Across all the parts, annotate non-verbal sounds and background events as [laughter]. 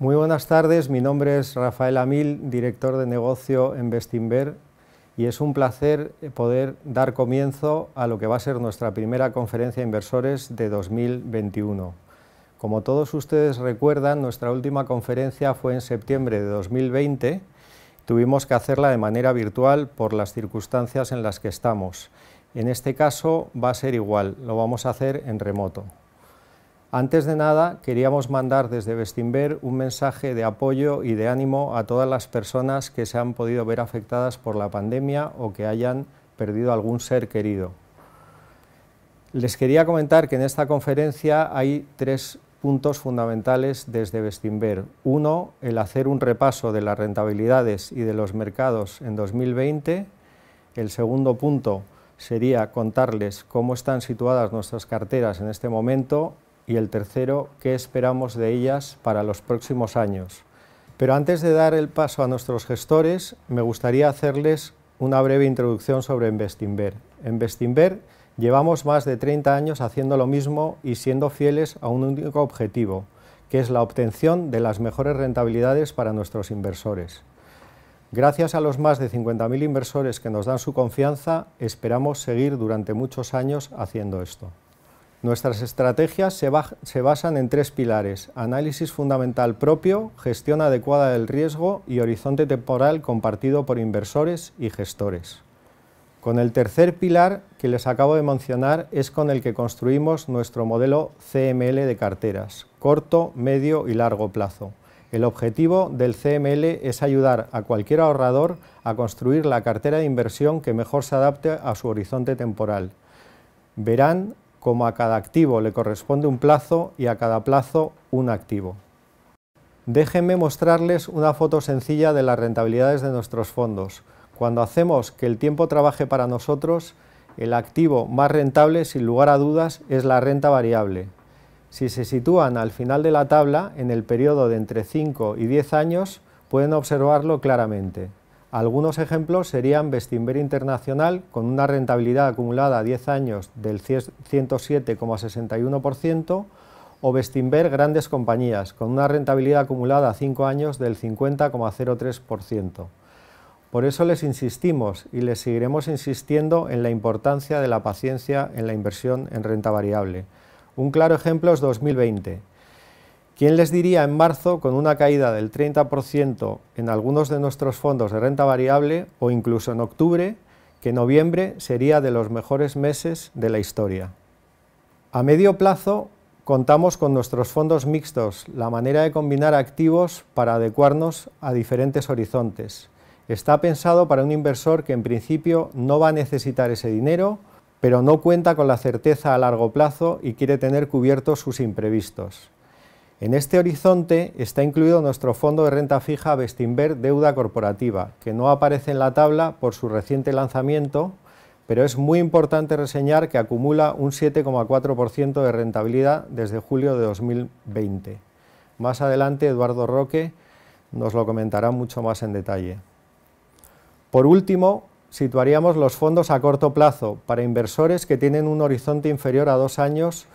Muy buenas tardes, mi nombre es Rafael Amil, director de negocio en Bestinver y es un placer poder dar comienzo a lo que va a ser nuestra primera conferencia de inversores de 2021. Como todos ustedes recuerdan, nuestra última conferencia fue en septiembre de 2020. Tuvimos que hacerla de manera virtual por las circunstancias en las que estamos. En este caso va a ser igual, lo vamos a hacer en remoto. Antes de nada, queríamos mandar desde Bestinver un mensaje de apoyo y de ánimo a todas las personas que se han podido ver afectadas por la pandemia o que hayan perdido algún ser querido. Les quería comentar que en esta conferencia hay tres puntos fundamentales desde Bestinver. Uno, el hacer un repaso de las rentabilidades y de los mercados en 2020. El segundo punto sería contarles cómo están situadas nuestras carteras en este momento y el tercero, qué esperamos de ellas para los próximos años. Pero antes de dar el paso a nuestros gestores, me gustaría hacerles una breve introducción sobre Investinver. En llevamos más de 30 años haciendo lo mismo y siendo fieles a un único objetivo, que es la obtención de las mejores rentabilidades para nuestros inversores. Gracias a los más de 50.000 inversores que nos dan su confianza, esperamos seguir durante muchos años haciendo esto. Nuestras estrategias se, basan en tres pilares, análisis fundamental propio, gestión adecuada del riesgo y horizonte temporal compartido por inversores y gestores. Con el tercer pilar que les acabo de mencionar es con el que construimos nuestro modelo CML de carteras, corto, medio y largo plazo. El objetivo del CML es ayudar a cualquier ahorrador a construir la cartera de inversión que mejor se adapte a su horizonte temporal. Verán como a cada activo le corresponde un plazo y a cada plazo un activo. Déjenme mostrarles una foto sencilla de las rentabilidades de nuestros fondos. Cuando hacemos que el tiempo trabaje para nosotros, el activo más rentable sin lugar a dudas es la renta variable. Si se sitúan al final de la tabla, en el periodo de entre 5 y 10 años, pueden observarlo claramente. Algunos ejemplos serían Vestimber Internacional, con una rentabilidad acumulada a 10 años del 107,61%, o Bestimber Grandes Compañías, con una rentabilidad acumulada a 5 años del 50,03%. Por eso les insistimos y les seguiremos insistiendo en la importancia de la paciencia en la inversión en renta variable. Un claro ejemplo es 2020. ¿Quién les diría en marzo, con una caída del 30% en algunos de nuestros fondos de renta variable o incluso en octubre, que noviembre sería de los mejores meses de la historia? A medio plazo, contamos con nuestros fondos mixtos, la manera de combinar activos para adecuarnos a diferentes horizontes. Está pensado para un inversor que en principio no va a necesitar ese dinero, pero no cuenta con la certeza a largo plazo y quiere tener cubiertos sus imprevistos. En este horizonte está incluido nuestro fondo de renta fija Bestinver Deuda Corporativa, que no aparece en la tabla por su reciente lanzamiento, pero es muy importante reseñar que acumula un 7,4% de rentabilidad desde julio de 2020. Más adelante Eduardo Roque nos lo comentará mucho más en detalle. Por último, situaríamos los fondos a corto plazo para inversores que tienen un horizonte inferior a dos años.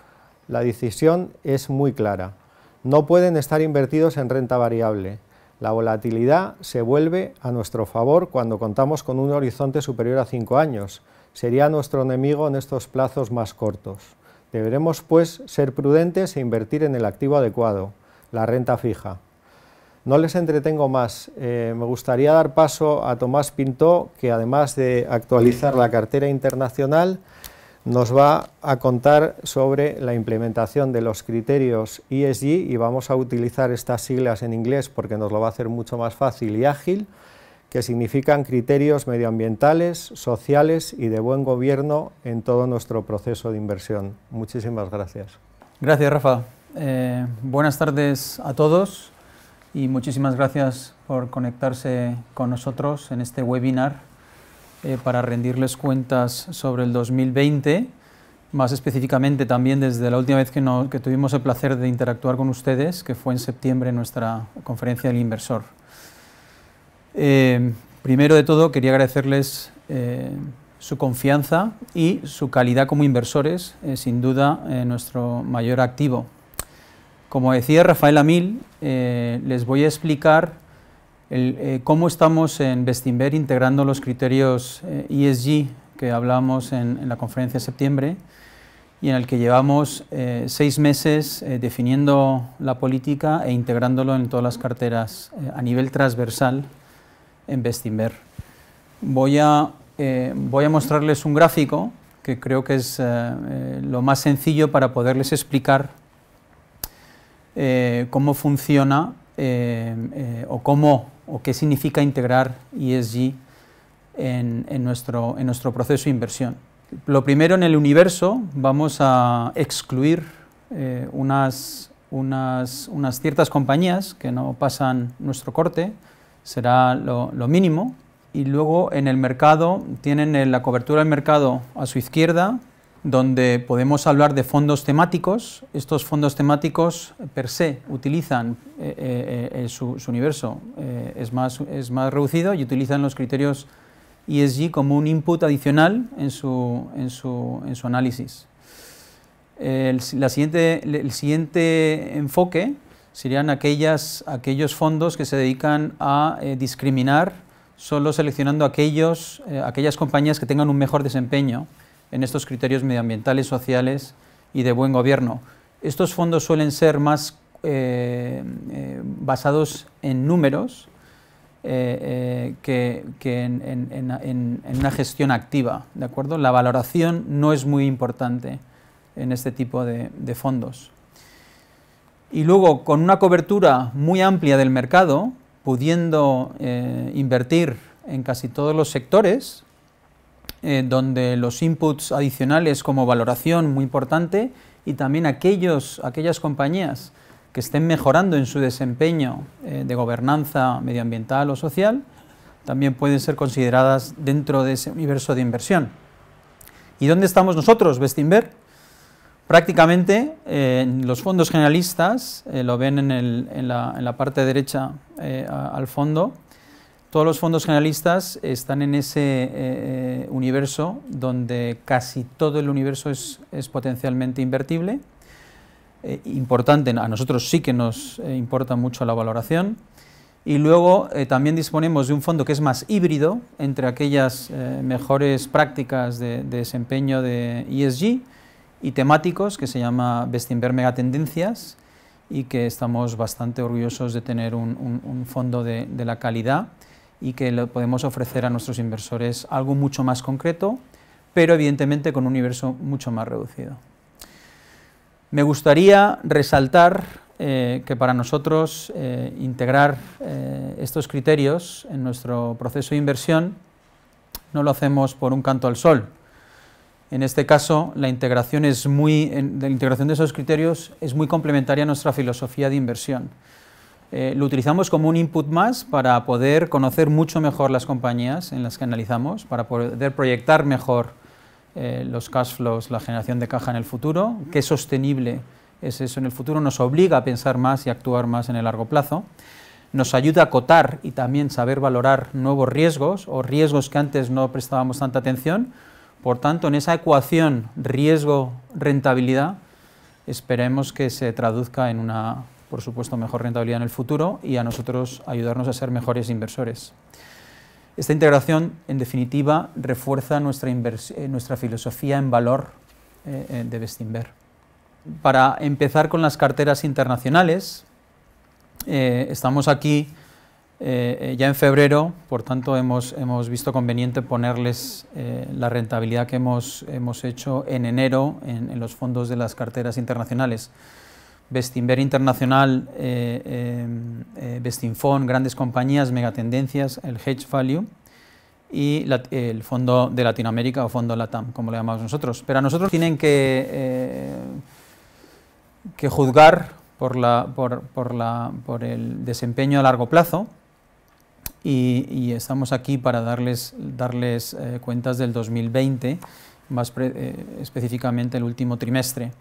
La decisión es muy clara no pueden estar invertidos en renta variable. La volatilidad se vuelve a nuestro favor cuando contamos con un horizonte superior a 5 años. Sería nuestro enemigo en estos plazos más cortos. Deberemos, pues, ser prudentes e invertir en el activo adecuado, la renta fija. No les entretengo más. Eh, me gustaría dar paso a Tomás Pinto, que además de actualizar la cartera internacional, nos va a contar sobre la implementación de los criterios ESG y vamos a utilizar estas siglas en inglés porque nos lo va a hacer mucho más fácil y ágil, que significan criterios medioambientales, sociales y de buen gobierno en todo nuestro proceso de inversión. Muchísimas gracias. Gracias, Rafa. Eh, buenas tardes a todos y muchísimas gracias por conectarse con nosotros en este webinar eh, para rendirles cuentas sobre el 2020, más específicamente también desde la última vez que, tuvimos el placer de interactuar con ustedes, que fue en septiembre en nuestra conferencia del inversor. Eh, primero de todo, quería agradecerles eh, su confianza y su calidad como inversores, sin duda nuestro mayor activo. Como decía Rafael Amil, les voy a explicar eh, cómo estamos en Bestinver integrando los criterios ESG eh, e que hablábamos en, la conferencia de septiembre y en el que llevamos eh, seis meses definiendo la política e integrándolo en todas las carteras a nivel transversal en Bestinver. Voy a, mostrarles un gráfico que creo que es lo más sencillo para poderles explicar cómo funciona o cómo o qué significa integrar ESG en, en, nuestro, en nuestro proceso de inversión. Lo primero, en el universo vamos a excluir eh, unas, unas, unas, ciertas compañías que no pasan nuestro corte, será lo mínimo. Y luego en el mercado tienen eh, la cobertura del mercado a su izquierda, donde podemos hablar de fondos temáticos. Estos fondos temáticos per se utilizan eh, eh, eh, su, universo, es, más, reducido y utilizan los criterios ESG como un input adicional en su, análisis. El, siguiente, enfoque serían aquellos fondos que se dedican a discriminar solo seleccionando aquellas compañías que tengan un mejor desempeño en estos criterios medioambientales, sociales y de buen gobierno. Estos fondos suelen ser más eh, eh, basados en números eh, que, en, una gestión activa, ¿de acuerdo? La valoración no es muy importante en este tipo de fondos. Y luego, con una cobertura muy amplia del mercado, pudiendo invertir en casi todos los sectores, eh, donde los inputs adicionales como valoración, muy importante, y también aquellas compañías que estén mejorando en su desempeño eh, de gobernanza medioambiental o social, también pueden ser consideradas dentro de ese universo de inversión. ¿Y dónde estamos nosotros, Bestinver? Prácticamente en eh, los fondos generalistas, lo ven en, la, parte derecha al fondo, todos los fondos generalistas están en ese eh, eh, universo donde casi todo el universo es, potencialmente invertible. Eh, importante, a nosotros sí que nos importa mucho la valoración. Y luego también disponemos de un fondo que es más híbrido entre aquellas mejores prácticas de, desempeño de ESG y temáticos que se llama Bestinver Mega Tendencias y que estamos bastante orgullosos de tener un, fondo de, de la calidad y que podemos ofrecer a nuestros inversores algo mucho más concreto, pero evidentemente con un universo mucho más reducido. Me gustaría resaltar eh, que para nosotros eh, integrar eh, estos criterios en nuestro proceso de inversión no lo hacemos por un canto al sol. En este caso, la integración, la integración de esos criterios es muy complementaria a nuestra filosofía de inversión. Eh, lo utilizamos como un input más para poder conocer mucho mejor las compañías en las que analizamos, para poder proyectar mejor eh, los cash flows, la generación de caja en el futuro, qué sostenible es eso en el futuro, nos obliga a pensar más y actuar más en el largo plazo, nos ayuda a acotar y también saber valorar nuevos riesgos o riesgos que antes no prestábamos tanta atención. Por tanto, en esa ecuación riesgo-rentabilidad esperemos que se traduzca en una por supuesto, mejor rentabilidad en el futuro y a nosotros ayudarnos a ser mejores inversores. Esta integración, en definitiva, refuerza nuestra, eh, filosofía en valor eh, eh, de Bestinver. Para empezar con las carteras internacionales, estamos aquí ya en febrero, por tanto hemos, visto conveniente ponerles la rentabilidad que hemos, hecho en enero en los fondos de las carteras internacionales. Bestinver Internacional, eh, eh, eh, Bestinfon, grandes compañías, megatendencias, el Hedge Value y el Fondo de Latinoamérica o Fondo LATAM, como le llamamos nosotros. Pero a nosotros tienen que, eh, que juzgar por, el desempeño a largo plazo y, estamos aquí para darles, darles cuentas del 2020, más específicamente el último trimestre.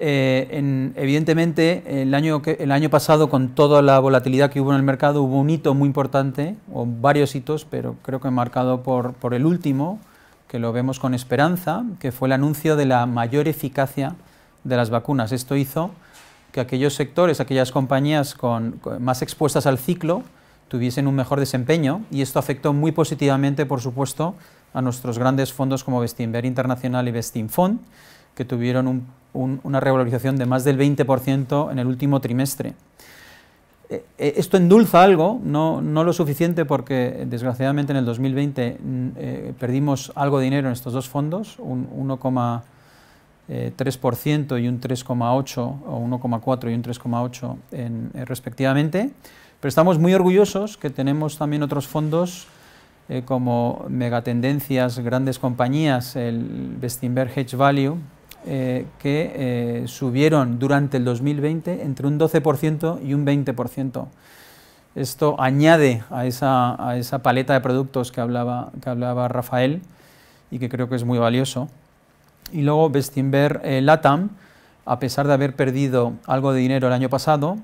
Eh, en, evidentemente, el año, el año pasado, con toda la volatilidad que hubo en el mercado, hubo un hito muy importante, o varios hitos, pero creo que marcado por, por el último, que lo vemos con esperanza, que fue el anuncio de la mayor eficacia de las vacunas. Esto hizo que aquellos sectores, aquellas compañías con, más expuestas al ciclo, tuviesen un mejor desempeño y esto afectó muy positivamente, por supuesto, a nuestros grandes fondos como Bestinver Internacional y Bestinfond, que tuvieron un una revalorización de más del 20% en el último trimestre. Eh, eh, esto endulza algo, no, lo suficiente porque desgraciadamente en el 2020 mm, eh, perdimos algo de dinero en estos dos fondos, un 1,3% y un 3,8 o 1,4 y un 3,8 respectivamente, pero estamos muy orgullosos que tenemos también otros fondos como megatendencias, grandes compañías, el Bestinberg Hedge Value, eh, que eh, subieron durante el 2020 entre un 12% y un 20%. Esto añade a esa, paleta de productos que hablaba, que hablaba Rafael y que creo que es muy valioso. Y luego Bestinver eh, Latam, a pesar de haber perdido algo de dinero el año pasado,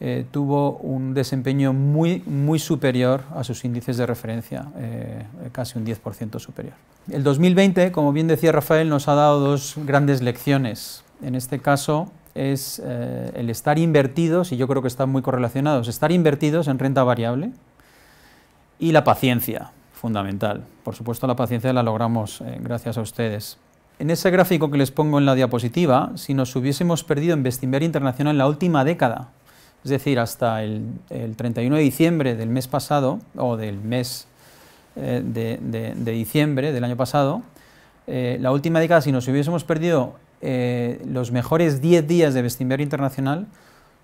eh, tuvo un desempeño muy, muy superior a sus índices de referencia, eh, eh, casi un 10% superior. El 2020, como bien decía Rafael, nos ha dado dos grandes lecciones. En este caso es el estar invertidos, y yo creo que están muy correlacionados, estar invertidos en renta variable y la paciencia, fundamental. Por supuesto, la paciencia la logramos gracias a ustedes. En ese gráfico que les pongo en la diapositiva, si nos hubiésemos perdido en Bestinver Internacional en la última década, es decir, hasta el, 31 de diciembre del mes pasado, o del mes eh, de, diciembre del año pasado, eh, la última década, si nos hubiésemos perdido eh, los mejores 10 días de vestimiario internacional,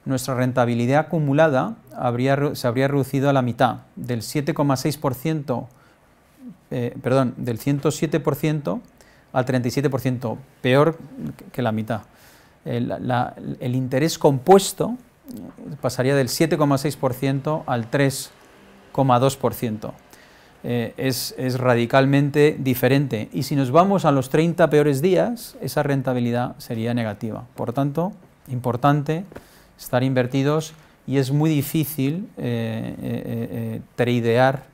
nuestra rentabilidad acumulada se habría reducido a la mitad, del 7,6%, perdón, del 107% al 37%, peor que la mitad. el interés compuesto pasaría del 7,6% al 3,2%. Eh, es, radicalmente diferente. Y si nos vamos a los 30 peores días, esa rentabilidad sería negativa. Por tanto, importante estar invertidos y es muy difícil eh, eh, eh tradear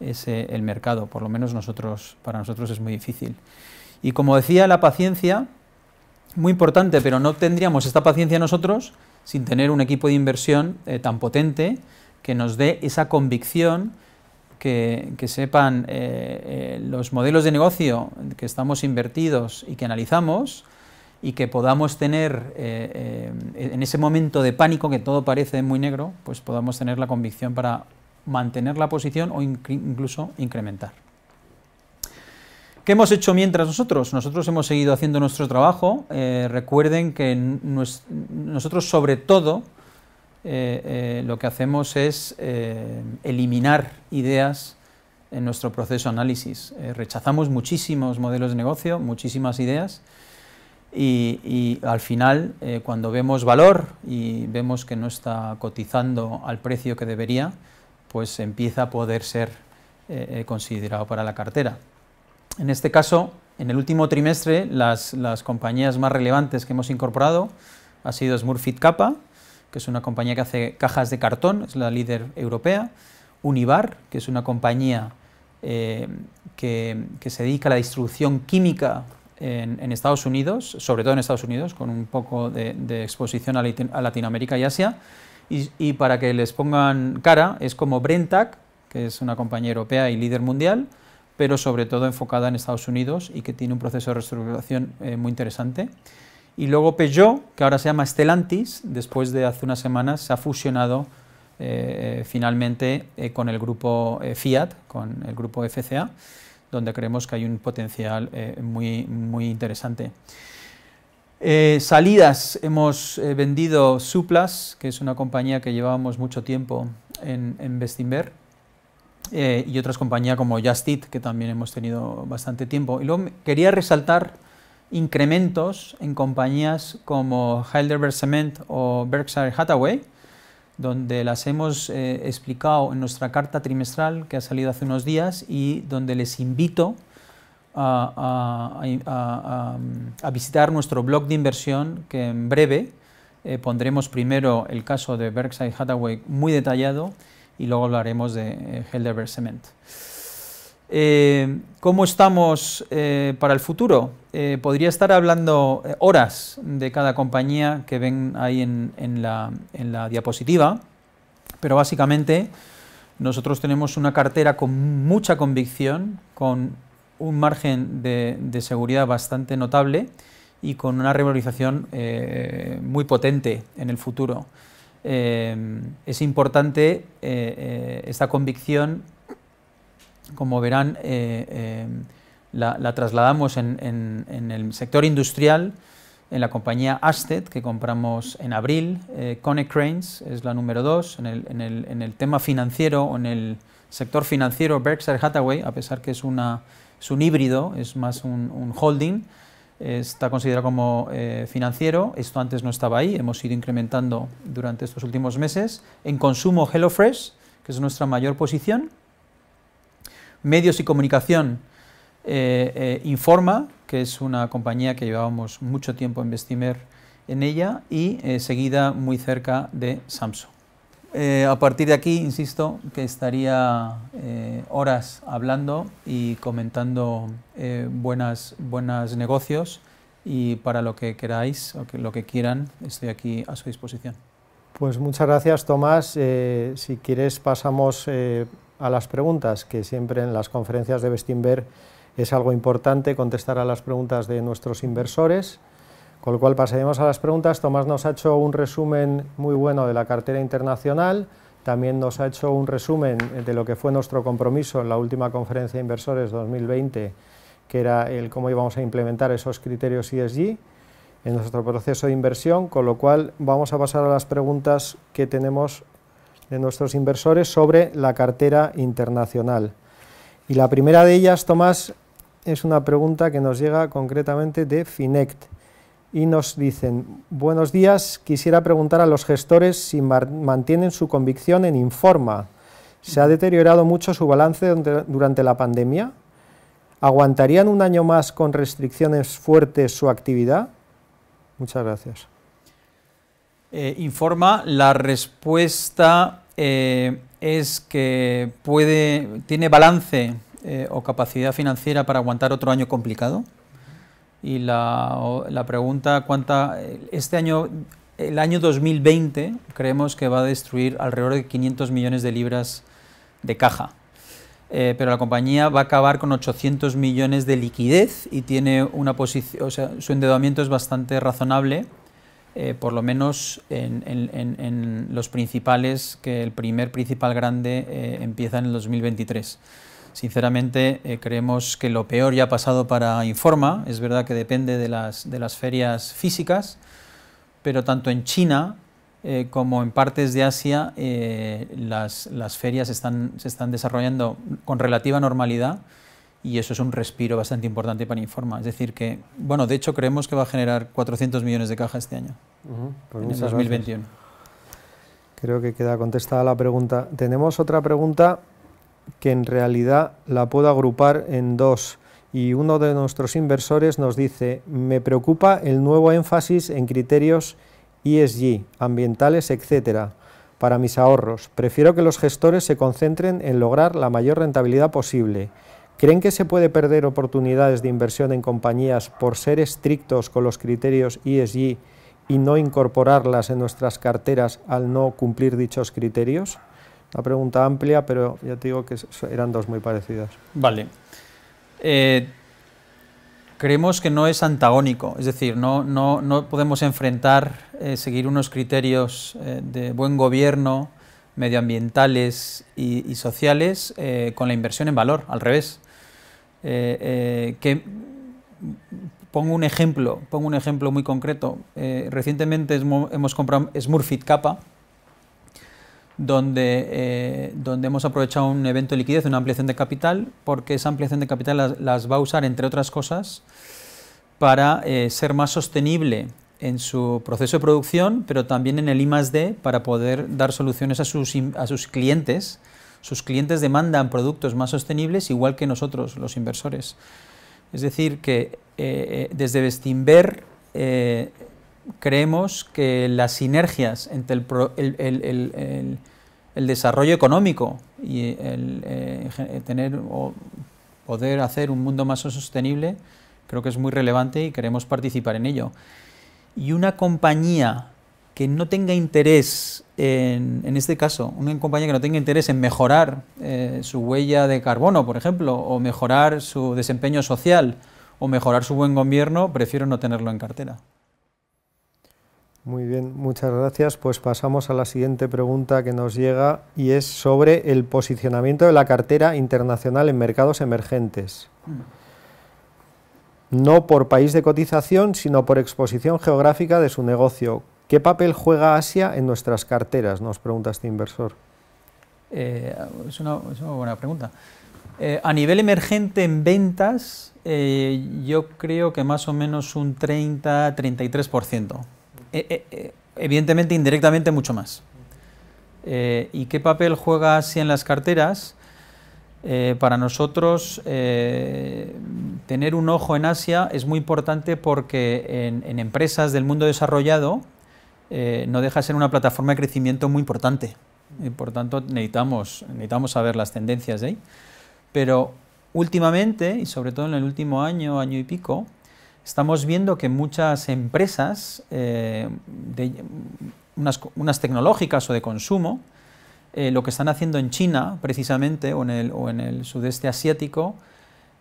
el mercado, por lo menos nosotros, para nosotros es muy difícil. Y como decía, la paciencia, muy importante, pero no tendríamos esta paciencia nosotros sin tener un equipo de inversión eh, tan potente que nos dé esa convicción que, sepan eh, eh, los modelos de negocio que estamos invertidos y que analizamos y que podamos tener en ese momento de pánico que todo parece muy negro, pues podamos tener la convicción para mantener la posición o incluso incrementar. ¿Qué hemos hecho mientras nosotros? Nosotros hemos seguido haciendo nuestro trabajo. Eh, recuerden que nosotros sobre todo eh, eh, lo que hacemos es eliminar ideas en nuestro proceso de análisis. rechazamos muchísimos modelos de negocio, muchísimas ideas. y al final, cuando vemos valor y vemos que no está cotizando al precio que debería, pues empieza a poder ser considerado para la cartera. En este caso, en el último trimestre, las, compañías más relevantes que hemos incorporado ha sido Smurfit Kappa, que es una compañía que hace cajas de cartón, es la líder europea, Univar, que es una compañía eh, que, se dedica a la distribución química en, Estados Unidos, sobre todo en Estados Unidos, con un poco de, exposición a, Latinoamérica y Asia. Y, y, para que les pongan cara, es como Brentac, que es una compañía europea y líder mundial, pero sobre todo enfocada en Estados Unidos y que tiene un proceso de reestructuración eh, muy interesante. Y luego Peugeot, que ahora se llama Stellantis, después de hace unas semanas se ha fusionado eh, finalmente eh, con el grupo Fiat, con el grupo FCA, donde creemos que hay un potencial muy, muy interesante. salidas, hemos vendido Suplas, que es una compañía que llevábamos mucho tiempo en, en eh, y otras compañías como Just que también hemos tenido bastante tiempo. Y luego quería resaltar incrementos en compañías como Heidelberg Cement o Berkshire Hathaway, donde las hemos eh, explicado en nuestra carta trimestral que ha salido hace unos días y donde les invito a, visitar nuestro blog de inversión que en breve eh, pondremos primero el caso de Berkshire Hathaway muy detallado y luego hablaremos de eh, Helderberg Cement. Eh, ¿Cómo estamos eh, para el futuro? podría estar hablando horas de cada compañía que ven ahí en, la, diapositiva, pero básicamente nosotros tenemos una cartera con mucha convicción, con un margen de seguridad bastante notable y con una revalorización muy potente en el futuro. Em, es importante eh, eh, esta convicción, como verán, eh, em, la, trasladamos en, el sector industrial, en la compañía Asted, que compramos en abril, cranes es la número dos, en el, tema financiero o en el sector financiero Berkshire Hathaway, a pesar que es, un híbrido, es más un holding, está considerado como eh, financiero. Esto antes no estaba ahí, hemos ido incrementando durante estos últimos meses. En consumo, HelloFresh, que es nuestra mayor posición. Medios y comunicación, eh, eh, Informa, que es una compañía que llevábamos mucho tiempo en Vestimer en ella, y seguida muy cerca de Samsung. Eh, a partir de aquí, insisto, que estaría eh, horas hablando y comentando eh, buenos negocios y para lo que queráis o lo que quieran, estoy aquí a su disposición. Pues muchas gracias, Tomás. si quieres, pasamos a las preguntas, que siempre en las conferencias de Bestinver es algo importante contestar a las preguntas de nuestros inversores. Con lo cual pasaremos a las preguntas. Tomás nos ha hecho un resumen muy bueno de la cartera internacional, también nos ha hecho un resumen de lo que fue nuestro compromiso en la última conferencia de inversores 2020, que era el cómo íbamos a implementar esos criterios ESG en nuestro proceso de inversión, con lo cual vamos a pasar a las preguntas que tenemos de nuestros inversores sobre la cartera internacional. Y la primera de ellas, Tomás, es una pregunta que nos llega concretamente de Finect y nos dicen, buenos días, quisiera preguntar a los gestores si mantienen su convicción en Informa. ¿Se ha deteriorado mucho su balance durante la pandemia? ¿Aguantarían un año más con restricciones fuertes su actividad? Muchas gracias. Eh, informa, la respuesta eh, es que puede, tiene balance eh, o capacidad financiera para aguantar otro año complicado y la, pregunta cuánta... Este año, el año 2020, creemos que va a destruir alrededor de 500 millones de libras de caja. Eh, pero la compañía va a acabar con 800 millones de liquidez y tiene una posición, o sea, su endeudamiento es bastante razonable, eh, por lo menos en, los principales, que el primer principal grande eh, empieza en el 2023. Sinceramente, eh, creemos que lo peor ya ha pasado para Informa. Es verdad que depende de las, ferias físicas, pero tanto en China eh, como en partes de Asia eh, las, ferias se están desarrollando con relativa normalidad y eso es un respiro bastante importante para Informa. Es decir, que, bueno, de hecho creemos que va a generar 400 millones de cajas este año, pues en 2021. Creo que queda contestada la pregunta. Tenemos otra pregunta que en realidad la puedo agrupar en dos y uno de nuestros inversores nos dice, me preocupa el nuevo énfasis en criterios ESG, ambientales, etcétera, para mis ahorros. Prefiero que los gestores se concentren en lograr la mayor rentabilidad posible. ¿Creen que se puede perder oportunidades de inversión en compañías por ser estrictos con los criterios ESG y no incorporarlas en nuestras carteras al no cumplir dichos criterios? Una pregunta amplia, pero ya te digo que eran dos muy parecidas. Vale. Eh, creemos que no es antagónico, es decir, no, no, podemos enfrentar, eh, seguir unos criterios eh, de buen gobierno, medioambientales y, sociales con la inversión en valor, al revés. que, pongo un ejemplo, pongo un ejemplo muy concreto. recientemente hemos comprado Smurfit Kappa, donde, eh, donde hemos aprovechado un evento de liquidez, una ampliación de capital, porque esa ampliación de capital las, va a usar, entre otras cosas, para eh, ser más sostenible en su proceso de producción, pero también en el D, para poder dar soluciones a sus, a sus clientes. Sus clientes demandan productos más sostenibles, igual que nosotros, los inversores. Es decir, que eh, desde Vestinver creemos que las sinergias entre el, desarrollo económico y eh, eh, tener poder hacer un mundo más sostenible, creo que es muy relevante y queremos participar en ello. Y una compañía que no tenga interés, en, este caso, una compañía que no tenga interés en mejorar eh, su huella de carbono, por ejemplo, o mejorar su desempeño social, o mejorar su buen gobierno, prefiero no tenerlo en cartera. Muy bien, muchas gracias. Pues pasamos a la siguiente pregunta que nos llega y es sobre el posicionamiento de la cartera internacional en mercados emergentes. Mm. No por país de cotización, sino por exposición geográfica de su negocio. ¿Qué papel juega Asia en nuestras carteras? Nos pregunta este inversor. Eh, es, una, buena pregunta. Eh, a nivel emergente en ventas, eh, yo creo que más o menos un 30-33%. Eh, eh, eh, evidentemente indirectamente mucho más. ¿Y qué papel juega así en las carteras? para nosotros tener un ojo en Asia es muy importante porque en, empresas del mundo desarrollado no deja de ser una plataforma de crecimiento muy importante. Y por tanto necesitamos, necesitamos saber las tendencias de ahí. Pero últimamente, y sobre todo en el último año, año y pico, estamos viendo que muchas empresas, eh, de, unas, tecnológicas o de consumo, eh, lo que están haciendo en China, precisamente, o en el, sudeste asiático,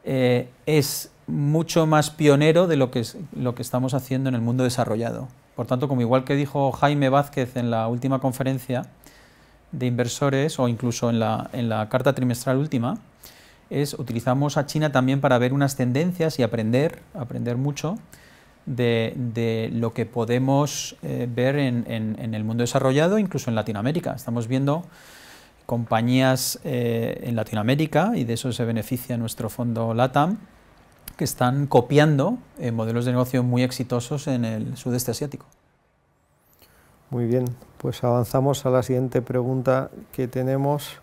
eh, es mucho más pionero de lo que, lo que estamos haciendo en el mundo desarrollado. Por tanto, como igual que dijo Jaime Vázquez en la última conferencia de inversores, o incluso en la, en la carta trimestral última, es utilizamos a China también para ver unas tendencias y aprender, aprender mucho de, lo que podemos eh, ver en, el mundo desarrollado, incluso en Latinoamérica. Estamos viendo compañías eh, en Latinoamérica, y de eso se beneficia nuestro fondo LATAM, que están copiando eh, modelos de negocio muy exitosos en el sudeste asiático. Muy bien, pues avanzamos a la siguiente pregunta que tenemos.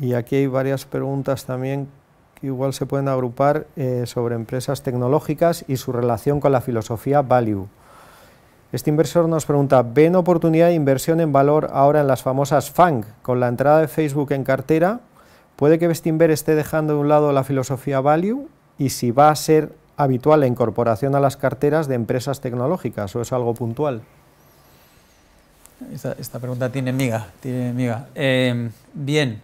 Y aquí hay varias preguntas también que igual se pueden agrupar eh, sobre empresas tecnológicas y su relación con la filosofía value. Este inversor nos pregunta, ¿ven oportunidad de inversión en valor ahora en las famosas FANG? Con la entrada de Facebook en cartera, ¿puede que Bestinver esté dejando de un lado la filosofía value? Y si va a ser habitual la incorporación a las carteras de empresas tecnológicas, ¿o es algo puntual? Esta, pregunta tiene miga, tiene miga. Eh, bien,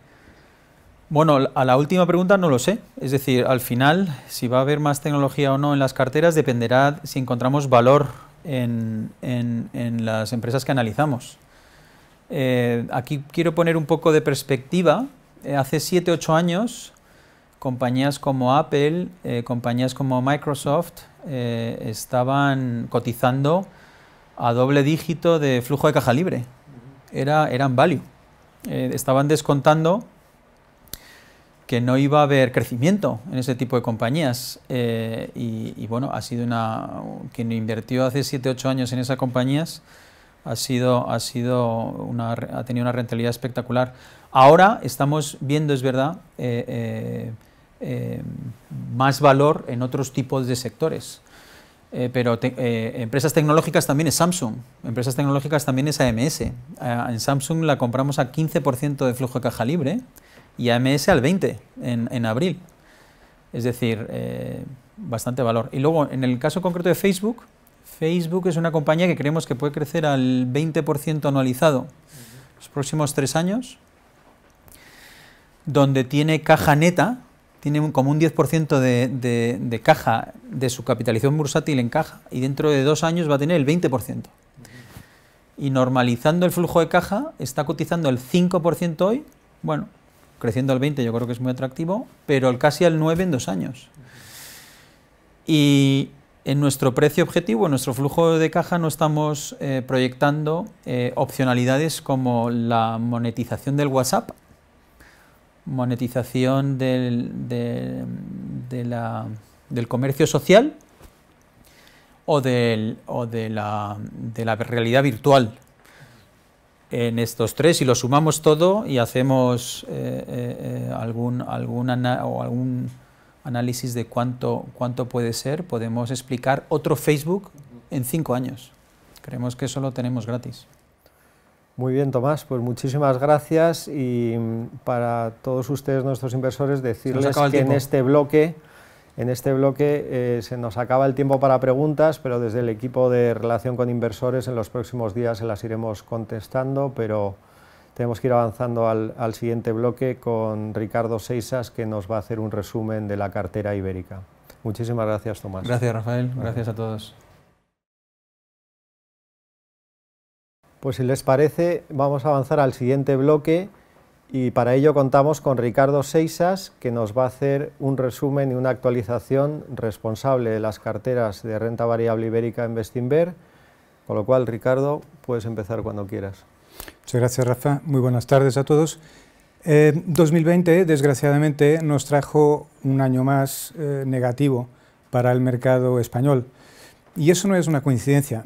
bueno, a la última pregunta no lo sé. Es decir, al final, si va a haber más tecnología o no en las carteras, dependerá si encontramos valor en, las empresas que analizamos. Eh, aquí quiero poner un poco de perspectiva. Eh, hace 7, 8 años, compañías como Apple, eh, compañías como Microsoft, estaban cotizando a doble dígito de flujo de caja libre. Era, eran value. estaban descontando que no iba a haber crecimiento en ese tipo de compañías. Eh, y, bueno, ha sido una. Quien invirtió hace 7, 8 años en esas compañías ha, sido, ha, sido una, ha tenido una rentabilidad espectacular. Ahora estamos viendo, es verdad, eh, eh, más valor en otros tipos de sectores. pero empresas tecnológicas también es Samsung, empresas tecnológicas también es AMS. en Samsung la compramos a 15% de flujo de caja libre y AMS al 20 en, abril. Es decir, eh, bastante valor. Y luego, en el caso concreto de Facebook, Facebook es una compañía que creemos que puede crecer al 20% anualizado los próximos tres años, donde tiene caja neta, tiene como un 10% de, caja de su capitalización bursátil en caja, y dentro de dos años va a tener el 20%. Y normalizando el flujo de caja, está cotizando el 5% hoy, bueno, creciendo al 20 yo creo que es muy atractivo, pero el casi al 9 en dos años. Y en nuestro precio objetivo, en nuestro flujo de caja, no estamos eh, proyectando eh, opcionalidades como la monetización del WhatsApp, monetización del, comercio social o, de, la, de la realidad virtual en estos tres, y lo sumamos todo y hacemos eh, eh, eh, algún, algún análisis de cuánto, cuánto puede ser, podemos explicar otro Facebook en cinco años. Creemos que eso lo tenemos gratis. Muy bien, Tomás, pues muchísimas gracias y mm, para todos ustedes, nuestros inversores, decirles que en este bloque... En este bloque eh, se nos acaba el tiempo para preguntas, pero desde el equipo de relación con inversores en los próximos días se las iremos contestando, pero tenemos que ir avanzando al, al siguiente bloque con Ricardo Seisas, que nos va a hacer un resumen de la cartera ibérica. Muchísimas gracias, Tomás. Gracias, Rafael. Gracias a todos. Pues si les parece, vamos a avanzar al siguiente bloque y para ello contamos con Ricardo Seisas, que nos va a hacer un resumen y una actualización responsable de las carteras de renta variable ibérica en Bestinver. Con lo cual, Ricardo, puedes empezar cuando quieras. Muchas gracias, Rafa. Muy buenas tardes a todos. 2020, eh, desgraciadamente, nos trajo un año más eh, negativo para el mercado español. Y eso no es una coincidencia.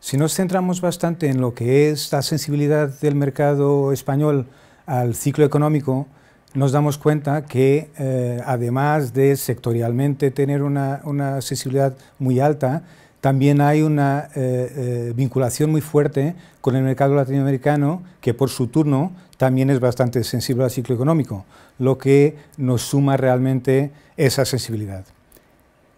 Si nos centramos bastante en lo que es la sensibilidad del mercado español, al ciclo económico, nos damos cuenta que eh, además de sectorialmente tener una, una, accesibilidad muy alta, también hay una eh, eh, vinculación muy fuerte con el mercado latinoamericano, que por su turno también es bastante sensible al ciclo económico, lo que nos suma realmente esa sensibilidad.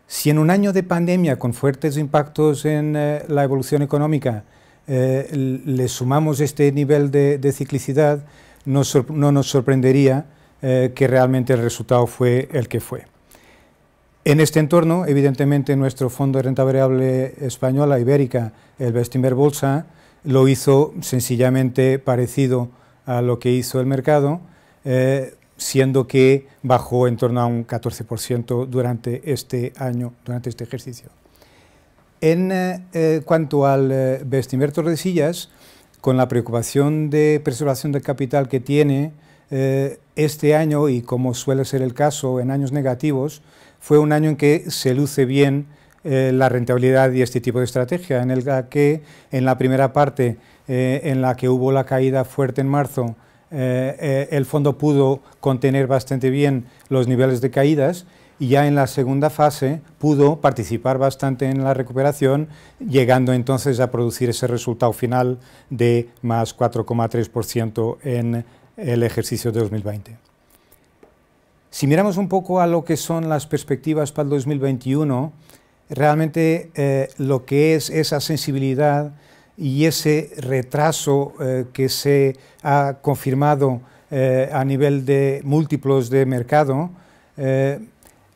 Si en un año de pandemia con fuertes impactos en la evolución económica le sumamos este nivel de, de ciclicidad, no, nos sorprendería eh, que realmente el resultado fue el que fue. En este entorno, evidentemente, nuestro fondo de renta variable española, ibérica, el Bestinver Bolsa, lo hizo sencillamente parecido a lo que hizo el mercado, eh, siendo que bajó en torno a un 14% durante este año, durante este ejercicio. En eh, cuanto al eh, Bestinver Tordesillas, con la preocupación de preservación del capital que tiene eh, este año, y como suele ser el caso en años negativos, fue un año en que se luce bien eh, la rentabilidad y este tipo de estrategia, en el que en la primera parte, eh, en la que hubo la caída fuerte en marzo, el fondo pudo contener bastante bien los niveles de caídas y ya en la segunda fase pudo participar bastante en la recuperación, llegando entonces a producir ese resultado final de más 4,3% en el ejercicio de 2020. Si miramos un poco a lo que son las perspectivas para el 2021, realmente eh, lo que es esa sensibilidad y ese retraso eh, que se ha confirmado eh, a nivel de múltiplos de mercado,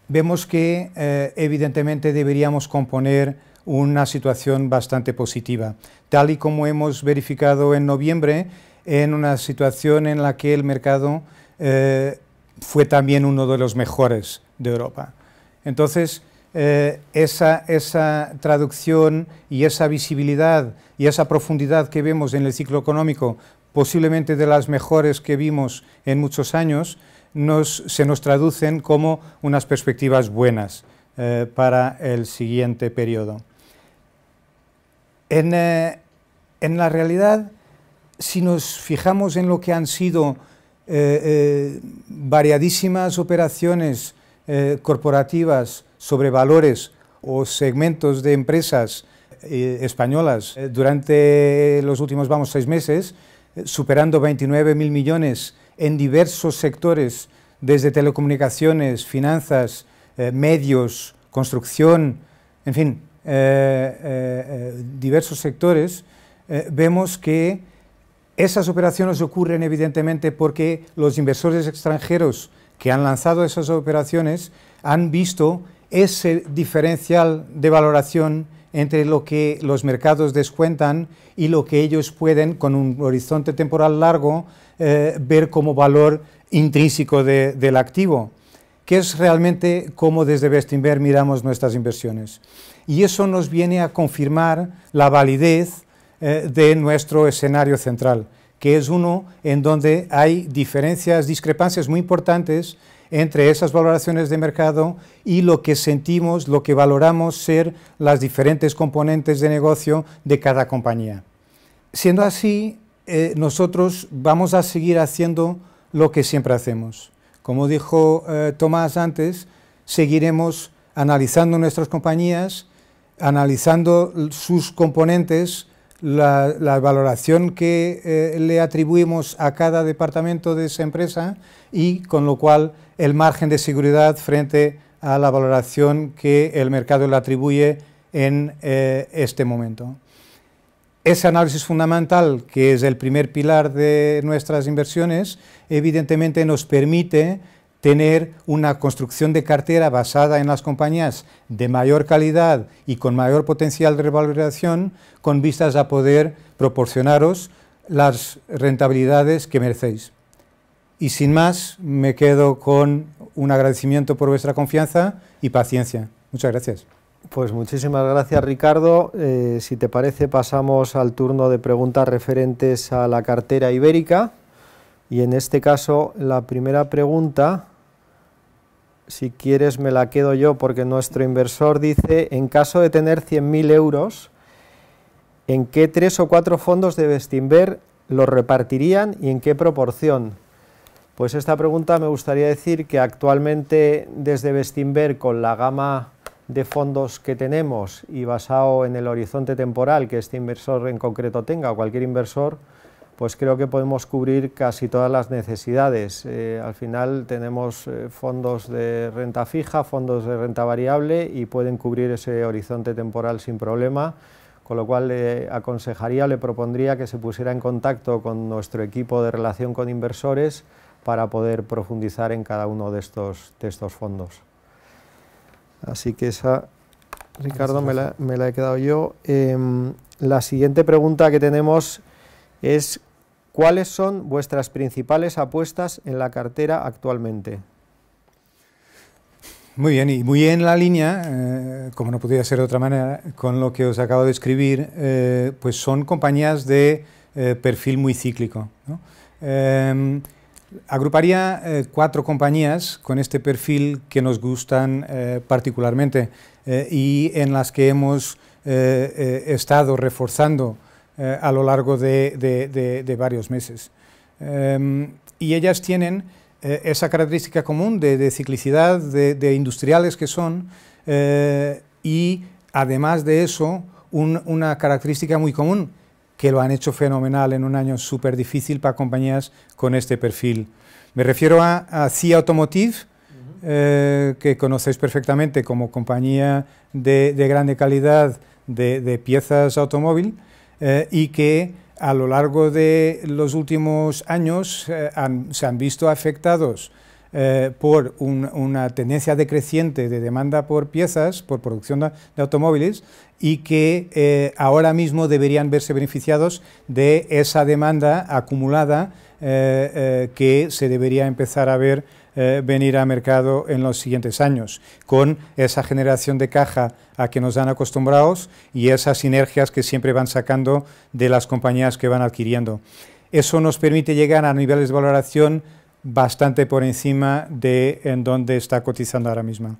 vemos que eh, evidentemente deberíamos componer una situación bastante positiva, tal y como hemos verificado en noviembre, en una situación en la que el mercado eh, fue también uno de los mejores de Europa. Entonces, eh, esa, esa, traducción y esa visibilidad y esa profundidad que vemos en el ciclo económico, posiblemente de las mejores que vimos en muchos años, se nos traducen como unas perspectivas buenas eh, para el siguiente periodo. Eh, en, la realidad, si nos fijamos en lo que han sido eh, variadísimas operaciones corporativas sobre valores o segmentos de empresas españolas durante los últimos vamos, seis meses, superando 29.000 millones en diversos sectores, desde telecomunicaciones, finanzas, eh, medios, construcción, en fin, eh, eh, diversos sectores, vemos que esas operaciones ocurren evidentemente porque los inversores extranjeros que han lanzado esas operaciones han visto ese diferencial de valoración entre lo que los mercados descuentan y lo que ellos pueden, con un horizonte temporal largo, eh, ver como valor intrínseco del activo, que es realmente cómo desde Bestinver miramos nuestras inversiones. Y eso nos viene a confirmar la validez eh, de nuestro escenario central, que es uno en donde hay diferencias, discrepancias muy importantes entre esas valoraciones de mercado y lo que sentimos, lo que valoramos ser las diferentes componentes de negocio de cada compañía. Siendo así, eh, nosotros vamos a seguir haciendo lo que siempre hacemos. Como dijo eh, Tomás antes, seguiremos analizando nuestras compañías, analizando sus componentes, la, valoración que eh, le atribuimos a cada departamento de esa empresa y con lo cual el margen de seguridad frente a la valoración que el mercado le atribuye en eh, este momento. Ese análisis fundamental, que es el primer pilar de nuestras inversiones, evidentemente nos permite tener una construcción de cartera basada en las compañías de mayor calidad y con mayor potencial de revalorización con vistas a poder proporcionaros las rentabilidades que merecéis. Y sin más, me quedo con un agradecimiento por vuestra confianza y paciencia. Muchas gracias. Pues muchísimas gracias Ricardo. Eh, si te parece pasamos al turno de preguntas referentes a la cartera ibérica. Y en este caso la primera pregunta si quieres me la quedo yo porque nuestro inversor dice, en caso de tener 100.000 euros, ¿en qué tres o cuatro fondos de Bestinver los repartirían y en qué proporción? Pues esta pregunta me gustaría decir que actualmente desde Bestinver con la gama de fondos que tenemos y basado en el horizonte temporal que este inversor en concreto tenga cualquier inversor, pues creo que podemos cubrir casi todas las necesidades. Eh, al final tenemos eh, fondos de renta fija, fondos de renta variable y pueden cubrir ese horizonte temporal sin problema, con lo cual le eh, aconsejaría, le propondría que se pusiera en contacto con nuestro equipo de relación con inversores para poder profundizar en cada uno de estos, fondos. Así que esa, Ricardo, me la, he quedado yo. Em, la siguiente pregunta que tenemos es cuáles son vuestras principales apuestas en la cartera actualmente. Muy bien, y muy en la línea, eh, como no podría ser de otra manera, con lo que os acabo de escribir, eh, pues son compañías de eh, perfil muy cíclico. Em, agruparía cuatro compañías con este perfil que nos gustan particularmente y en las que hemos estado reforzando eh, a lo largo de, varios meses. Em, y ellas tienen eh, esa característica común de, ciclicidad, de, industriales que son, eh, y además de eso, una característica muy común, que lo han hecho fenomenal en un año súper difícil para compañías con este perfil. Me refiero a, CIA Automotive, que conocéis perfectamente como compañía de, grande calidad de piezas automóvil, eh, y que a lo largo de los últimos años eh, se han visto afectados eh, por una tendencia decreciente de demanda por piezas, por producción de, automóviles, y que ahora mismo deberían verse beneficiados de esa demanda acumulada que se debería empezar a ver eh, venir a mercado en los siguientes años, con esa generación de caja a que nos dan acostumbrados y esas sinergias que siempre van sacando de las compañías que van adquiriendo. Eso nos permite llegar a niveles de valoración bastante por encima de en donde está cotizando ahora mismo.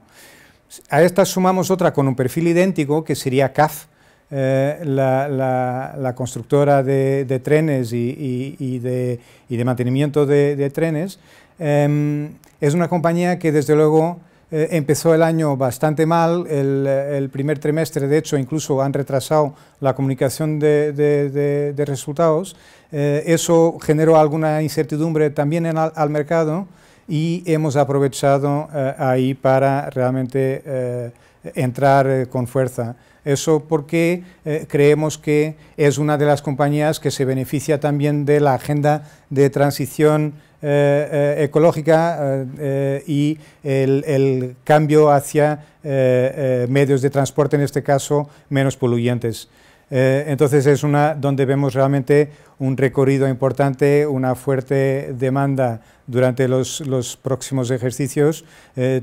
A esta sumamos otra con un perfil idéntico que sería CAF, eh, la, la, la, constructora de, trenes y, de, y, de, mantenimiento de trenes, Em, es una compañía que desde luego eh, empezó el año bastante mal, el, primer trimestre de hecho incluso han retrasado la comunicación de, resultados, eh, eso generó alguna incertidumbre también en al, mercado y hemos aprovechado eh, ahí para realmente entrar con fuerza. Eso porque eh, creemos que es una de las compañías que se beneficia también de la agenda de transición eh, eh, ecológica y el, cambio hacia medios de transporte, en este caso, menos poluyentes. entonces es donde vemos realmente un recorrido importante, una fuerte demanda durante los próximos ejercicios,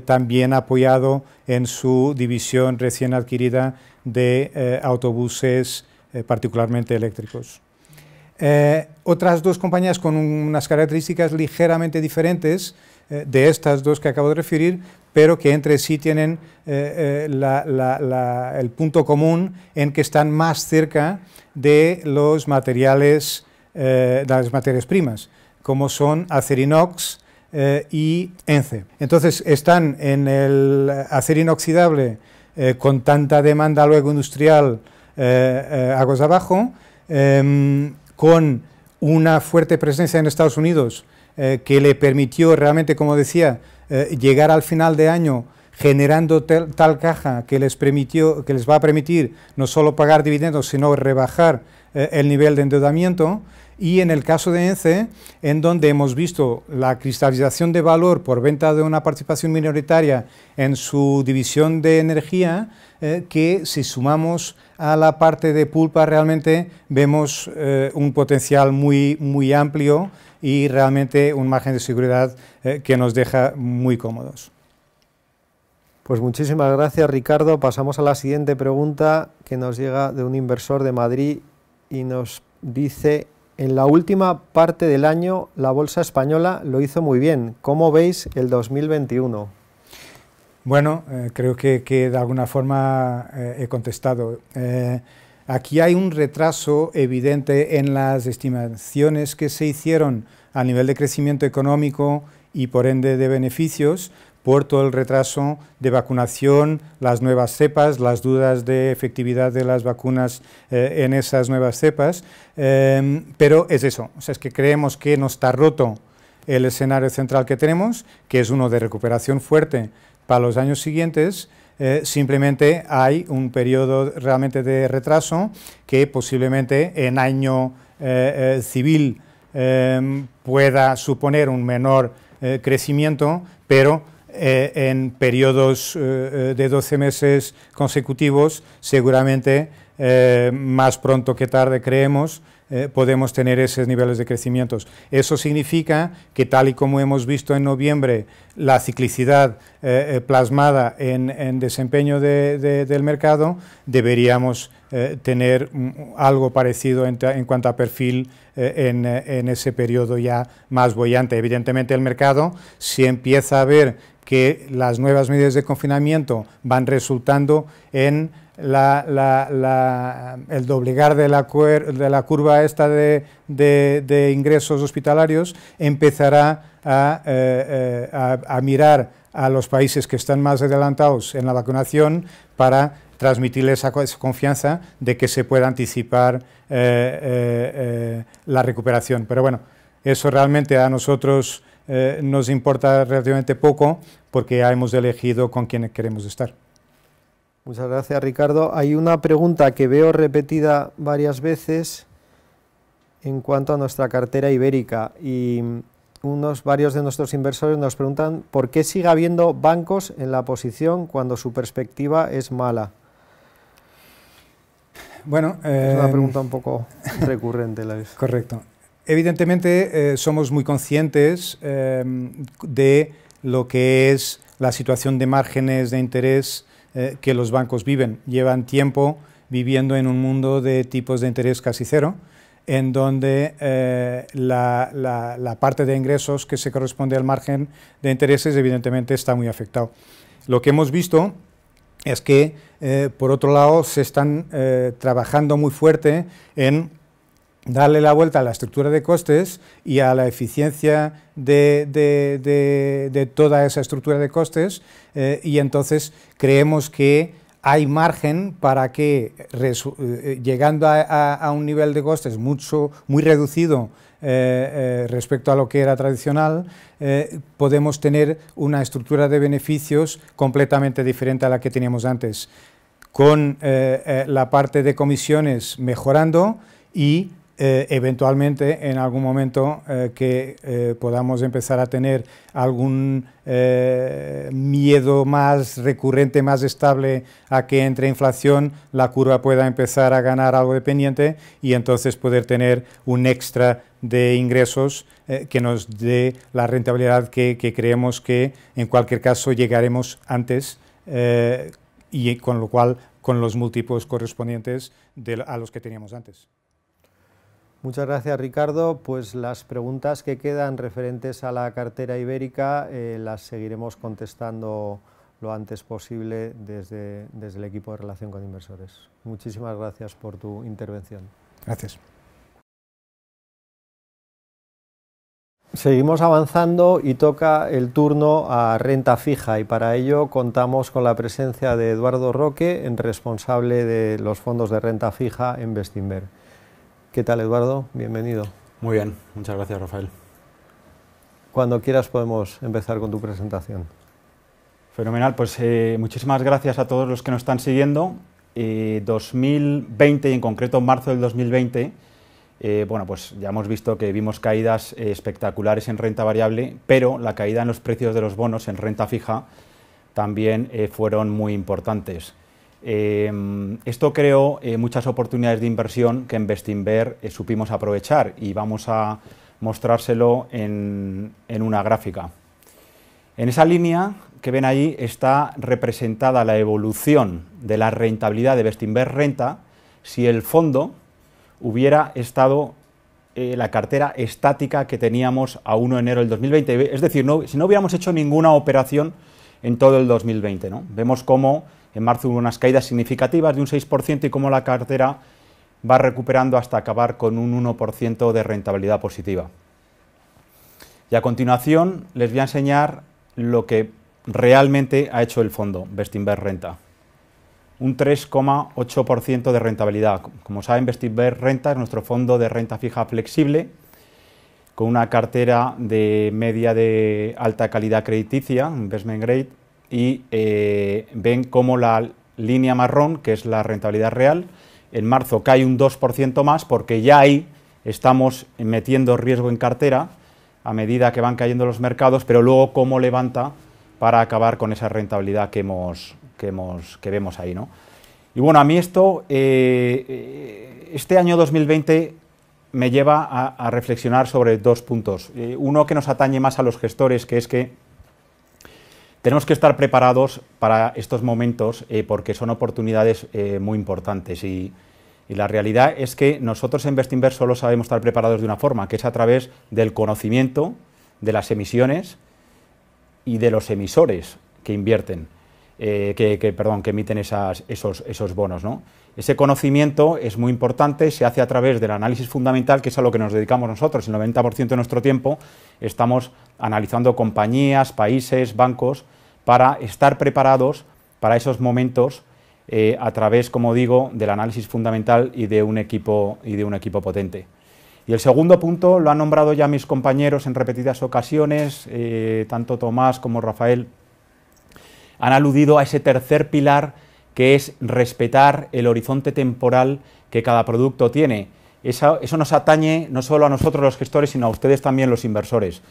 también apoyado en su división recién adquirida de eh, autobuses eh, particularmente eléctricos. Eh, otras dos compañías con unas características ligeramente diferentes de estas dos que acabo de referir, pero que entre sí tienen el punto común en que están más cerca de los materiales, de las materias primas, como son acerinox, y ENCE. Entonces están en el acero inoxidable eh, con tanta demanda luego industrial eh, eh, aguas abajo, em, con una fuerte presencia en Estados Unidos que le permitió realmente, como decía, llegar al final de año generando tal, tal caja que les, permitió, que les va a permitir no solo pagar dividendos, sino rebajar el nivel de endeudamiento, y en el caso de ENCE, en donde hemos visto la cristalización de valor por venta de una participación minoritaria en su división de energía, eh, que si sumamos a la parte de pulpa realmente vemos eh, un potencial muy, muy amplio y realmente un margen de seguridad eh, que nos deja muy cómodos. Pues muchísimas gracias Ricardo. Pasamos a la siguiente pregunta que nos llega de un inversor de Madrid y nos dice en la última parte del año la bolsa española lo hizo muy bien. ¿Cómo veis el 2021? Bueno, eh, creo que, de alguna forma eh, he contestado. Eh, aquí hay un retraso evidente en las estimaciones que se hicieron a nivel de crecimiento económico y por ende de beneficios, por todo el retraso de vacunación, las nuevas cepas, las dudas de efectividad de las vacunas eh, en esas nuevas cepas, em, pero es eso, es que creemos que no está roto el escenario central que tenemos, que es uno de recuperación fuerte para los años siguientes, eh, simplemente hay un periodo realmente de retraso que posiblemente en año eh, civil em, pueda suponer un menor crecimiento, pero eh, en periodos eh, eh, de 12 meses consecutivos, seguramente más pronto que tarde creemos, podemos tener esos niveles de crecimiento. Eso significa que tal y como hemos visto en noviembre, la ciclicidad plasmada en, desempeño del mercado, deberíamos tener algo parecido en, cuanto a perfil en, en ese periodo ya más bollante. Evidentemente el mercado, si empieza a ver que las nuevas medidas de confinamiento van resultando en el doblegar de la, curva esta de, ingresos hospitalarios, empezará eh, eh, a, mirar a los países que están más adelantados en la vacunación para transmitirles esa confianza de que se pueda anticipar eh, la recuperación. Pero bueno, eso realmente a nosotros eh, nos importa relativamente poco porque ya hemos elegido con quién queremos estar. Muchas gracias, Ricardo. Hay una pregunta que veo repetida varias veces en cuanto a nuestra cartera ibérica y unos varios de nuestros inversores nos preguntan por qué sigue habiendo bancos en la posición cuando su perspectiva es mala. Bueno, es una eh, pregunta un poco recurrente la vez. [laughs] Correcto. Evidentemente eh, somos muy conscientes eh, de lo que es la situación de márgenes de interés eh, que los bancos viven. Llevan tiempo viviendo en un mundo de tipos de interés casi cero, en donde la, parte de ingresos que se corresponde al margen de intereses evidentemente está muy afectado. Lo que hemos visto es que, por otro lado, se están trabajando muy fuerte en darle la vuelta a la estructura de costes y a la eficiencia de, toda esa estructura de costes eh, y entonces creemos que hay margen para que, eh, llegando a, un nivel de costes mucho, muy reducido eh, respecto a lo que era tradicional, podemos tener una estructura de beneficios completamente diferente a la que teníamos antes, con la parte de comisiones mejorando y eh, eventualmente en algún momento eh, que eh, podamos empezar a tener algún miedo más recurrente, más estable a que entre inflación, la curva pueda empezar a ganar algo dependiente y entonces poder tener un extra de ingresos que nos dé la rentabilidad que, creemos que en cualquier caso llegaremos antes y con lo cual con los múltiplos correspondientes a los que teníamos antes. Muchas gracias Ricardo. Pues las preguntas que quedan referentes a la cartera ibérica eh, las seguiremos contestando lo antes posible desde, desde el equipo de relación con inversores. Muchísimas gracias por tu intervención. Gracias. Seguimos avanzando y toca el turno a renta fija y para ello contamos con la presencia de Eduardo Roque, responsable de los fondos de renta fija en Bestinberg. ¿Qué tal, Eduardo? Bienvenido. Muy bien, muchas gracias, Rafael. Cuando quieras podemos empezar con tu presentación. Fenomenal, pues eh, muchísimas gracias a todos los que nos están siguiendo. 2020 eh, y en concreto marzo del 2020, eh, bueno, pues ya hemos visto que vimos caídas espectaculares en renta variable, pero la caída en los precios de los bonos en renta fija también fueron muy importantes. Em, esto creó eh, muchas oportunidades de inversión que en Bestinver eh, supimos aprovechar y vamos a mostrárselo en, una gráfica. En esa línea que ven ahí está representada la evolución de la rentabilidad de Bestinver Renta si el fondo hubiera estado eh, la cartera estática que teníamos a 1 de enero del 2020, es decir, si no hubiéramos hecho ninguna operación en todo el 2020. ¿no? Vemos cómo en marzo hubo unas caídas significativas de un 6% y cómo la cartera va recuperando hasta acabar con un 1% de rentabilidad positiva. Y a continuación les voy a enseñar lo que realmente ha hecho el fondo Bestinver Renta. Un 3,8% de rentabilidad. Como saben, Bestinver Renta es nuestro fondo de renta fija flexible con una cartera de media de alta calidad crediticia, investment grade, y eh, ven cómo la línea marrón, que es la rentabilidad real, en marzo cae un 2% más porque ya ahí estamos metiendo riesgo en cartera a medida que van cayendo los mercados, pero luego cómo levanta para acabar con esa rentabilidad que, hemos, que, hemos, que vemos ahí. ¿no? Y bueno, a mí esto, eh, eh, este año 2020 me lleva a, reflexionar sobre dos puntos. uno que nos atañe más a los gestores, que es que tenemos que estar preparados para estos momentos eh, porque son oportunidades eh, muy importantes y, la realidad es que nosotros en Bestinver solo sabemos estar preparados de una forma, que es a través del conocimiento de las emisiones y de los emisores que invierten, eh, que, que emiten esos, bonos. Ese conocimiento es muy importante, se hace a través del análisis fundamental, que es a lo que nos dedicamos nosotros. El 90% de nuestro tiempo estamos analizando compañías, países, bancos, para estar preparados para esos momentos eh, a través, como digo, del análisis fundamental y de, un equipo, y de un equipo potente. Y el segundo punto lo han nombrado ya mis compañeros en repetidas ocasiones, eh, tanto Tomás como Rafael, han aludido a ese tercer pilar que es respetar el horizonte temporal que cada producto tiene. eso nos atañe no solo a nosotros los gestores, sino a ustedes también los inversores.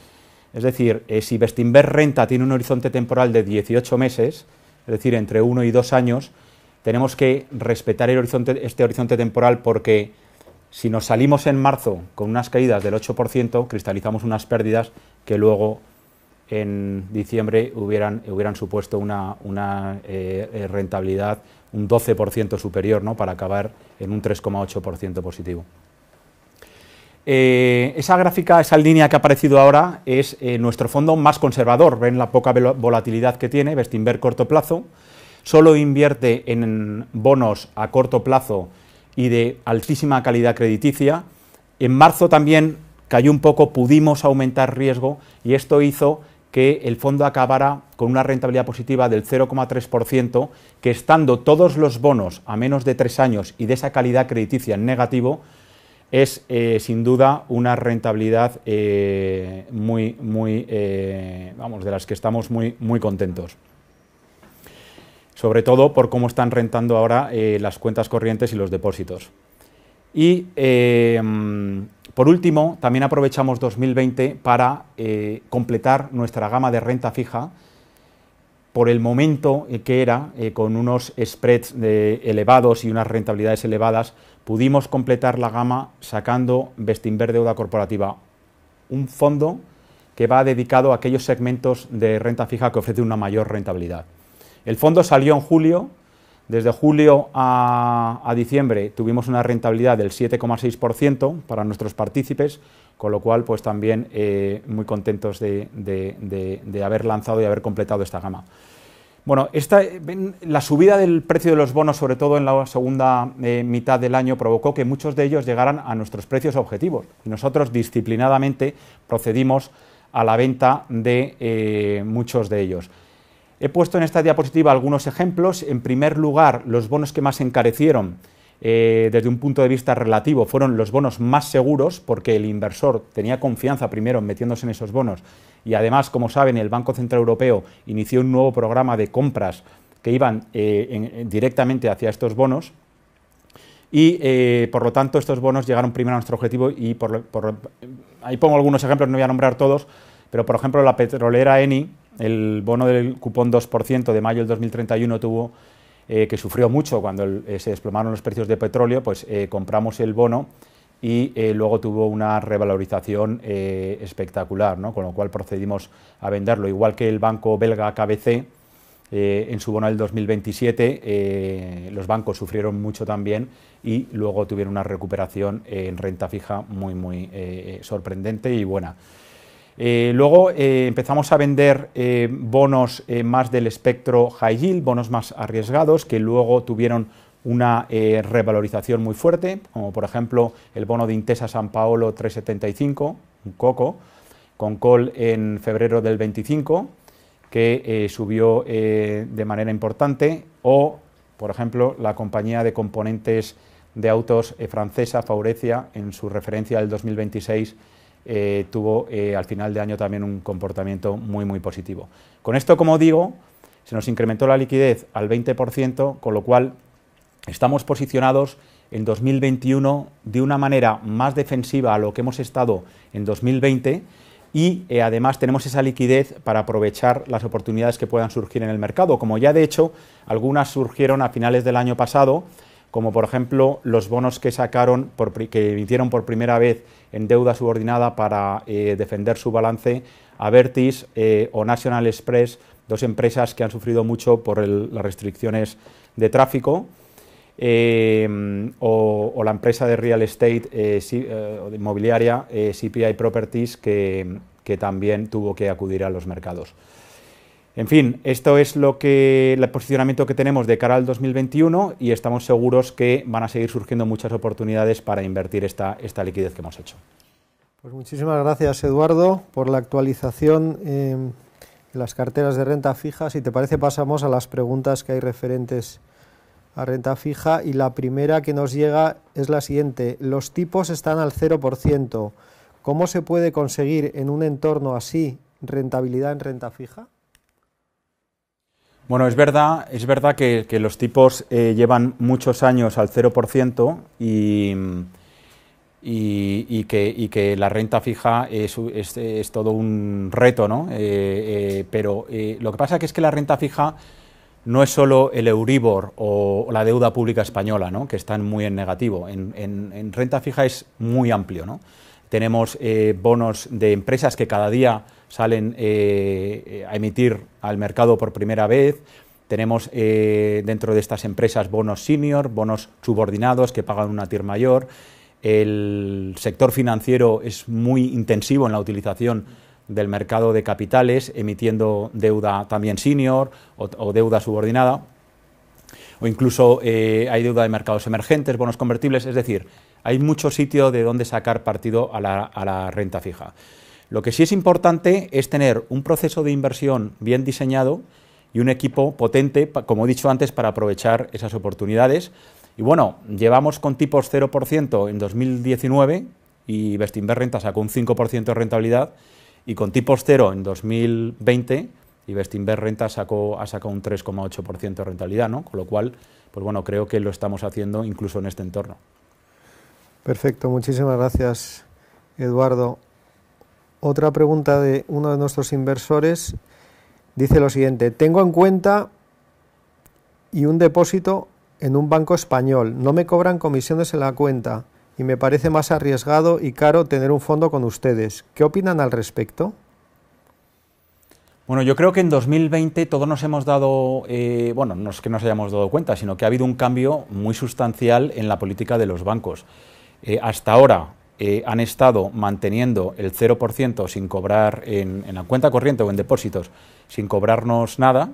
Es decir, eh, si Bestinver Renta tiene un horizonte temporal de 18 meses, es decir, entre 1 y 2 años, tenemos que respetar este horizonte temporal porque si nos salimos en marzo con unas caídas del 8%, cristalizamos unas pérdidas que luego en diciembre hubieran, supuesto una, eh, eh, rentabilidad un 12% superior ¿no? para acabar en un 3,8% positivo. Eh, esa gráfica, esa línea que ha aparecido ahora es eh, nuestro fondo más conservador. Ven la poca volatilidad que tiene, Bestinver corto plazo. Solo invierte en bonos a corto plazo y de altísima calidad crediticia. En marzo también cayó un poco, pudimos aumentar riesgo y esto hizo que el fondo acabara con una rentabilidad positiva del 0,3%, que estando todos los bonos a menos de tres años y de esa calidad crediticia en negativo, es eh, sin duda una rentabilidad eh, muy, muy, eh, vamos, de las que estamos muy, muy contentos. Sobre todo por cómo están rentando ahora las cuentas corrientes y los depósitos. Y por último, también aprovechamos 2020 para completar nuestra gama de renta fija por el momento eh, que era, eh, con unos spreads elevados y unas rentabilidades elevadas, pudimos completar la gama sacando Bestinver Deuda Corporativa, un fondo que va dedicado a aquellos segmentos de renta fija que ofrecen una mayor rentabilidad. El fondo salió en julio, desde julio a, a diciembre tuvimos una rentabilidad del 7,6% para nuestros partícipes, con lo cual pues también eh, muy contentos de, haber lanzado y haber completado esta gama. Bueno, esta, eh, la subida del precio de los bonos, sobre todo en la segunda eh, mitad del año, provocó que muchos de ellos llegaran a nuestros precios objetivos. Y nosotros disciplinadamente procedimos a la venta de muchos de ellos. He puesto en esta diapositiva algunos ejemplos. En primer lugar, los bonos que más encarecieron eh, desde un punto de vista relativo, fueron los bonos más seguros porque el inversor tenía confianza primero metiéndose en esos bonos y además, como saben, el Banco Central Europeo inició un nuevo programa de compras que iban eh, eh, directamente hacia estos bonos y por lo tanto estos bonos llegaron primero a nuestro objetivo y ahí pongo algunos ejemplos, no voy a nombrar todos, pero por ejemplo la petrolera ENI, el bono del cupón 2% de mayo del 2031 tuvo eh, que sufrió mucho cuando eh, se desplomaron los precios de petróleo, pues eh, compramos el bono y luego tuvo una revalorización espectacular, con lo cual procedimos a venderlo, igual que el banco belga KBC. en su bono del 2027 los bancos sufrieron mucho también y luego tuvieron una recuperación en renta fija muy, muy sorprendente y buena. Eh, luego eh, empezamos a vender eh, bonos más del espectro high yield, bonos más arriesgados, que luego tuvieron una revalorización muy fuerte, como por ejemplo el bono de Intesa San Paolo 375, un coco, con call en febrero del 25, que subió de manera importante, o por ejemplo la compañía de componentes de autos francesa, Faurecia, en su referencia del 2026, eh, tuvo eh, al final de año también un comportamiento muy, muy positivo. Con esto, como digo, se nos incrementó la liquidez al 20%, con lo cual estamos posicionados en 2021 de una manera más defensiva a lo que hemos estado en 2020 y eh, además tenemos esa liquidez para aprovechar las oportunidades que puedan surgir en el mercado, como ya de hecho algunas surgieron a finales del año pasado, como por ejemplo los bonos que sacaron, que emitieron por primera vez en deuda subordinada para eh, defender su balance, Avertis eh, o National Express, dos empresas que han sufrido mucho por las restricciones de tráfico, eh, o, la empresa de real estate eh, o inmobiliaria CPI Properties, que también tuvo que acudir a los mercados. En fin, esto es lo que, el posicionamiento que tenemos de cara al 2021 y estamos seguros que van a seguir surgiendo muchas oportunidades para invertir esta, liquidez que hemos hecho. Pues muchísimas gracias, Eduardo, por la actualización en de las carteras de renta fija. Si te parece, pasamos a las preguntas que hay referentes a renta fija y la primera que nos llega es la siguiente. Los tipos están al 0%. ¿Cómo se puede conseguir en un entorno así rentabilidad en renta fija? Bueno, es verdad, es verdad que, los tipos eh, llevan muchos años al 0% y, y, y, que, que, la renta fija es, todo un reto, ¿no? Eh, eh, pero lo que pasa que es que la renta fija no es solo el Euribor o la deuda pública española, ¿no? que están muy en negativo. En, en renta fija es muy amplio. ¿no? Tenemos bonos de empresas que cada día salen eh, eh, a emitir al mercado por primera vez. Tenemos eh, dentro de estas empresas bonos senior, bonos subordinados que pagan una TIR mayor. El sector financiero es muy intensivo en la utilización del mercado de capitales, emitiendo deuda también senior o, deuda subordinada, o incluso hay deuda de mercados emergentes, bonos convertibles, es decir, hay mucho sitio de donde sacar partido a la renta fija. Lo que sí es importante es tener un proceso de inversión bien diseñado y un equipo potente, como he dicho antes, para aprovechar esas oportunidades. Y bueno, llevamos con tipos 0% en 2019 y Vestinver Renta sacó un 5% de rentabilidad y con tipos 0 en 2020 y Bestinver Renta sacó, ha sacado un 3,8% de rentabilidad, ¿no? Con lo cual, pues bueno, creo que lo estamos haciendo incluso en este entorno. Perfecto, muchísimas gracias, Eduardo. Otra pregunta de uno de nuestros inversores dice lo siguiente, tengo en cuenta y un depósito en un banco español, no me cobran comisiones en la cuenta y me parece más arriesgado y caro tener un fondo con ustedes. ¿Qué opinan al respecto? Bueno, yo creo que en 2020 todos nos hemos dado, eh, bueno, no es que nos hayamos dado cuenta, sino que ha habido un cambio muy sustancial en la política de los bancos. Eh, hasta ahora eh, han estado manteniendo el 0% sin cobrar en, la cuenta corriente o en depósitos, sin cobrarnos nada.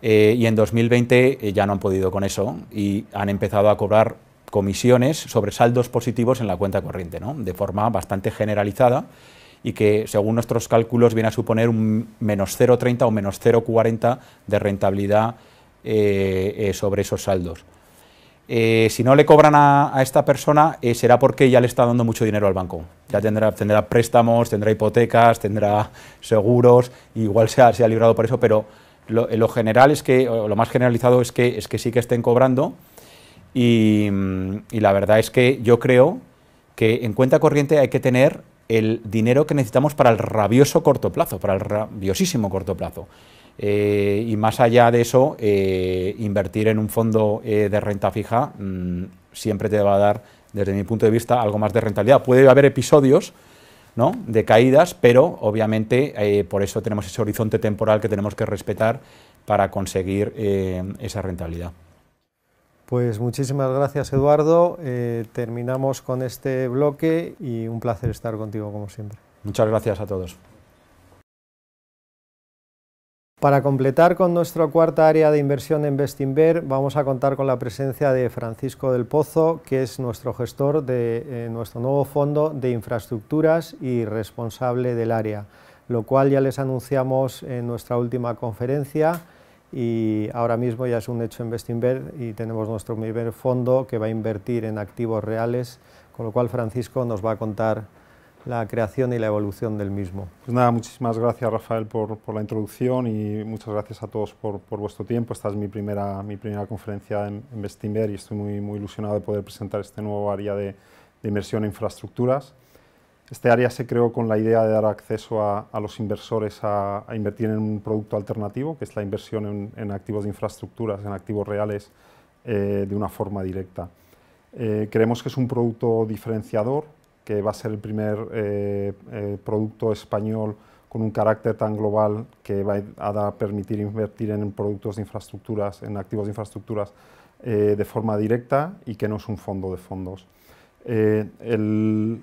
Eh, y en 2020 eh, ya no han podido con eso y han empezado a cobrar comisiones sobre saldos positivos en la cuenta corriente, de forma bastante generalizada y que según nuestros cálculos viene a suponer un menos 0,30 o menos 0,40 de rentabilidad sobre esos saldos. Eh, si no le cobran a, esta persona eh, será porque ya le está dando mucho dinero al banco. Ya tendrá, préstamos, tendrá hipotecas, tendrá seguros, igual se ha, librado por eso, pero lo, eh, lo, general es que, lo más generalizado es que, es que sí que estén cobrando y, mm, y la verdad es que yo creo que en cuenta corriente hay que tener el dinero que necesitamos para el rabioso corto plazo, para el rabiosísimo corto plazo. Eh, y más allá de eso, eh, invertir en un fondo eh, de renta fija mm, siempre te va a dar, desde mi punto de vista, algo más de rentabilidad. Puede haber episodios ¿no? de caídas, pero obviamente por eso tenemos ese horizonte temporal que tenemos que respetar para conseguir esa rentabilidad. Pues muchísimas gracias Eduardo, terminamos con este bloque y un placer estar contigo como siempre. Muchas gracias a todos. Para completar con nuestra cuarta área de inversión en Bestinver, vamos a contar con la presencia de Francisco del Pozo, que es nuestro gestor de eh, nuestro nuevo fondo de infraestructuras y responsable del área, lo cual ya les anunciamos en nuestra última conferencia y ahora mismo ya es un hecho en Bestinver y tenemos nuestro primer fondo que va a invertir en activos reales, con lo cual Francisco nos va a contar la creación y la evolución del mismo. Pues nada, muchísimas gracias Rafael por, la introducción y muchas gracias a todos por, vuestro tiempo. Esta es mi primera, mi primera conferencia en, en y estoy muy, muy ilusionado de poder presentar este nuevo área de, inversión en infraestructuras. Este área se creó con la idea de dar acceso a, los inversores a, invertir en un producto alternativo, que es la inversión en, activos de infraestructuras, en activos reales, eh, de una forma directa. Eh, creemos que es un producto diferenciador, que va a ser el primer eh, eh, producto español con un carácter tan global que va a permitir invertir en productos de infraestructuras, en activos de infraestructuras eh, de forma directa y que no es un fondo de fondos. El,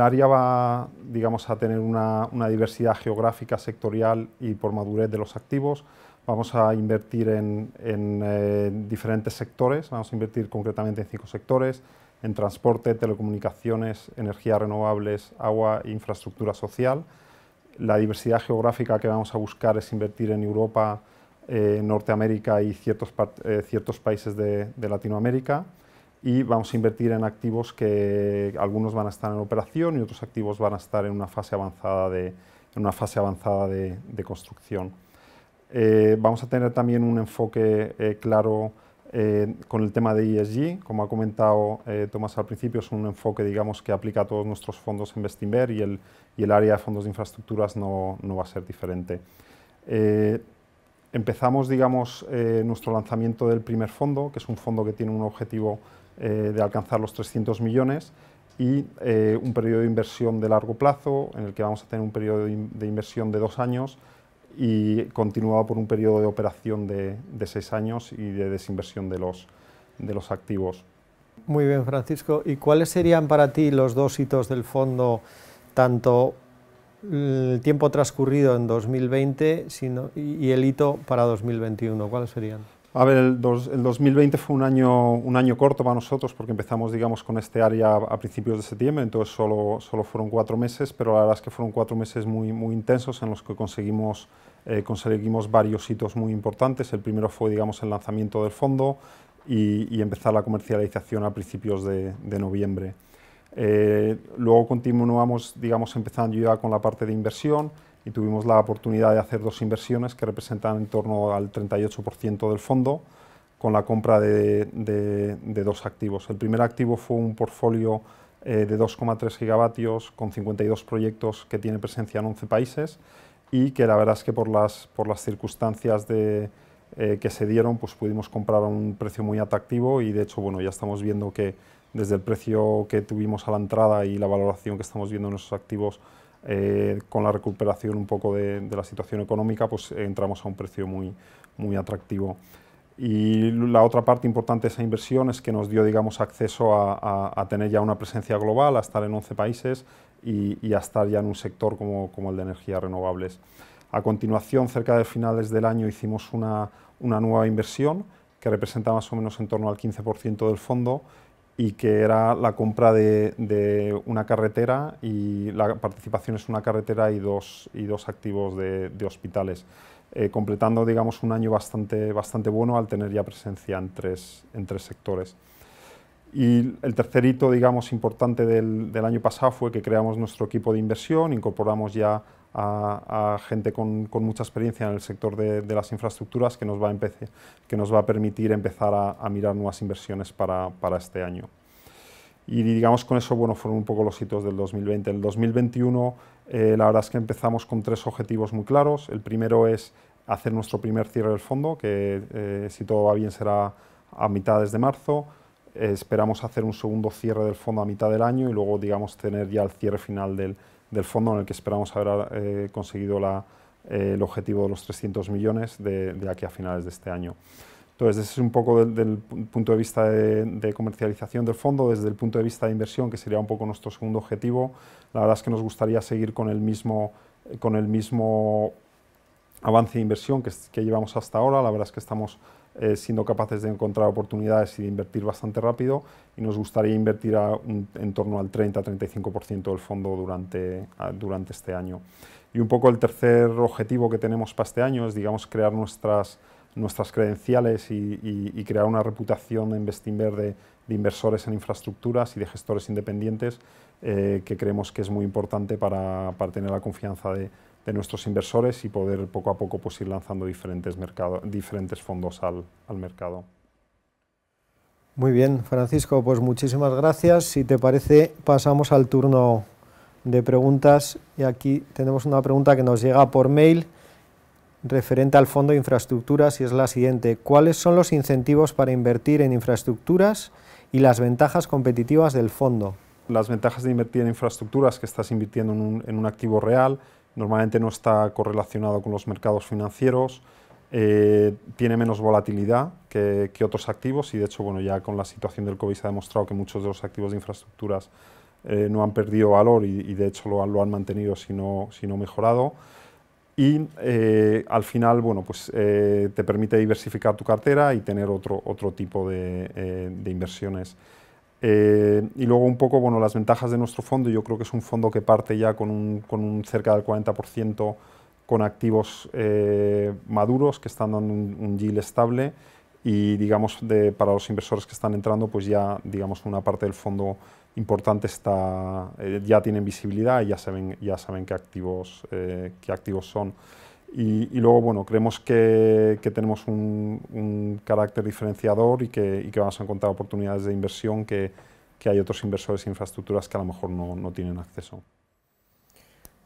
área va digamos, a tener una, diversidad geográfica, sectorial y por madurez de los activos, Vamos a invertir en, diferentes sectores, vamos a invertir concretamente en cinco sectores, en transporte, telecomunicaciones, energías renovables, agua e infraestructura social. La diversidad geográfica que vamos a buscar es invertir en Europa, eh, Norteamérica y ciertos, eh, ciertos países de, Latinoamérica. Y vamos a invertir en activos que algunos van a estar en operación y otros activos van a estar en una fase avanzada de, en una fase avanzada de, construcción. Eh, vamos a tener también un enfoque eh, claro eh, con el tema de ESG. Como ha comentado eh, Tomás al principio, es un enfoque digamos, que aplica a todos nuestros fondos en Bestinver y el, área de fondos de infraestructuras no, va a ser diferente. Eh, empezamos digamos, nuestro lanzamiento del primer fondo, que es un fondo que tiene un objetivo de alcanzar los 300 millones y un periodo de inversión de largo plazo, en el que vamos a tener un periodo de inversión de dos años y continuaba por un periodo de operación de, de seis años y de desinversión de los, de los activos. Muy bien, Francisco. ¿Y cuáles serían para ti los dos hitos del fondo, tanto el tiempo transcurrido en 2020 sino, y el hito para 2021? ¿Cuáles serían? A ver, el, 2020 fue un año, un año corto para nosotros porque empezamos, con este área a principios de septiembre, entonces solo, solo fueron cuatro meses, pero la verdad es que fueron cuatro meses muy, muy intensos en los que conseguimos, eh, conseguimos varios hitos muy importantes. El primero fue, digamos, el lanzamiento del fondo y, empezar la comercialización a principios de, noviembre. Eh, luego continuamos, empezando ya con la parte de inversión y tuvimos la oportunidad de hacer dos inversiones que representan en torno al 38% del fondo con la compra de, dos activos. El primer activo fue un portfolio eh, de 2,3 gigavatios con 52 proyectos que tiene presencia en 11 países y que la verdad es que por las, por las circunstancias de, eh, que se dieron pues pudimos comprar a un precio muy atractivo y de hecho bueno, ya estamos viendo que desde el precio que tuvimos a la entrada y la valoración que estamos viendo en esos activos eh, con la recuperación un poco de, la situación económica, pues entramos a un precio muy, muy atractivo. Y la otra parte importante de esa inversión es que nos dio digamos, acceso a, tener ya una presencia global, a estar en 11 países y, a estar ya en un sector como, como, el de energías renovables. A continuación, cerca de finales del año, hicimos una, una nueva inversión que representa más o menos en torno al 15% del fondo y que era la compra de, de, una carretera y la participación es una carretera y dos, y dos activos de, de hospitales, eh, completando digamos, un año bastante, bastante bueno al tener ya presencia en tres, en tres sectores. Y el tercer hito digamos, importante del, del año pasado fue que creamos nuestro equipo de inversión, incorporamos ya a, gente con, mucha experiencia en el sector de, las infraestructuras que nos, va a que nos va a permitir empezar a, mirar nuevas inversiones para, este año. Y digamos con eso, bueno, fueron un poco los hitos del 2020. En el 2021, eh, la verdad es que empezamos con tres objetivos muy claros. El primero es hacer nuestro primer cierre del fondo, que eh, si todo va bien será a mitades de marzo. Eh, esperamos hacer un segundo cierre del fondo a mitad del año y luego, digamos, tener ya el cierre final del, del fondo en el que esperamos haber eh, conseguido eh, el objetivo de los 300 millones de, aquí a finales de este año. Entonces, ese es un poco del punto de vista de, comercialización del fondo, desde el punto de vista de inversión, que sería un poco nuestro segundo objetivo. La verdad es que nos gustaría seguir con el mismo, con el mismo avance de inversión que llevamos hasta ahora. La verdad es que estamos eh, siendo capaces de encontrar oportunidades y de invertir bastante rápido y nos gustaría invertir en torno al 30-35% del fondo durante, durante este año. Y un poco el tercer objetivo que tenemos para este año es, digamos, crear nuestras, nuestras credenciales y, crear una reputación en Bestinver de, de, inversores en infraestructuras y de gestores independientes eh, que creemos que es muy importante para, para tener la confianza de, de nuestros inversores y poder poco a poco pues, ir lanzando diferentes, mercados diferentes fondos al, al mercado. Muy bien, Francisco, pues muchísimas gracias. Si te parece, pasamos al turno de preguntas y aquí tenemos una pregunta que nos llega por mail referente al Fondo de Infraestructuras y es la siguiente. ¿Cuáles son los incentivos para invertir en infraestructuras y las ventajas competitivas del fondo? Las ventajas de invertir en infraestructuras, que estás invirtiendo en un, en un activo real, normalmente no está correlacionado con los mercados financieros, eh, tiene menos volatilidad que, otros activos y de hecho bueno, ya con la situación del COVID se ha demostrado que muchos de los activos de infraestructuras eh, no han perdido valor y, de hecho lo, han mantenido sino, sino mejorado. Y eh, al final, bueno, pues te permite diversificar tu cartera y tener otro, otro tipo de, de inversiones. Eh, y luego un poco, bueno, las ventajas de nuestro fondo, yo creo que es un fondo que parte ya con un, con un cerca del 40% con activos eh, maduros que están dando un, yield estable y digamos de, para los inversores que están entrando pues ya digamos una parte del fondo importante está eh, ya tienen visibilidad y ya saben ya saben qué activos qué activos son. Y, luego, bueno, creemos que, tenemos un, carácter diferenciador y que, y vamos a encontrar oportunidades de inversión que, hay otros inversores en infraestructuras que a lo mejor no, no, tienen acceso.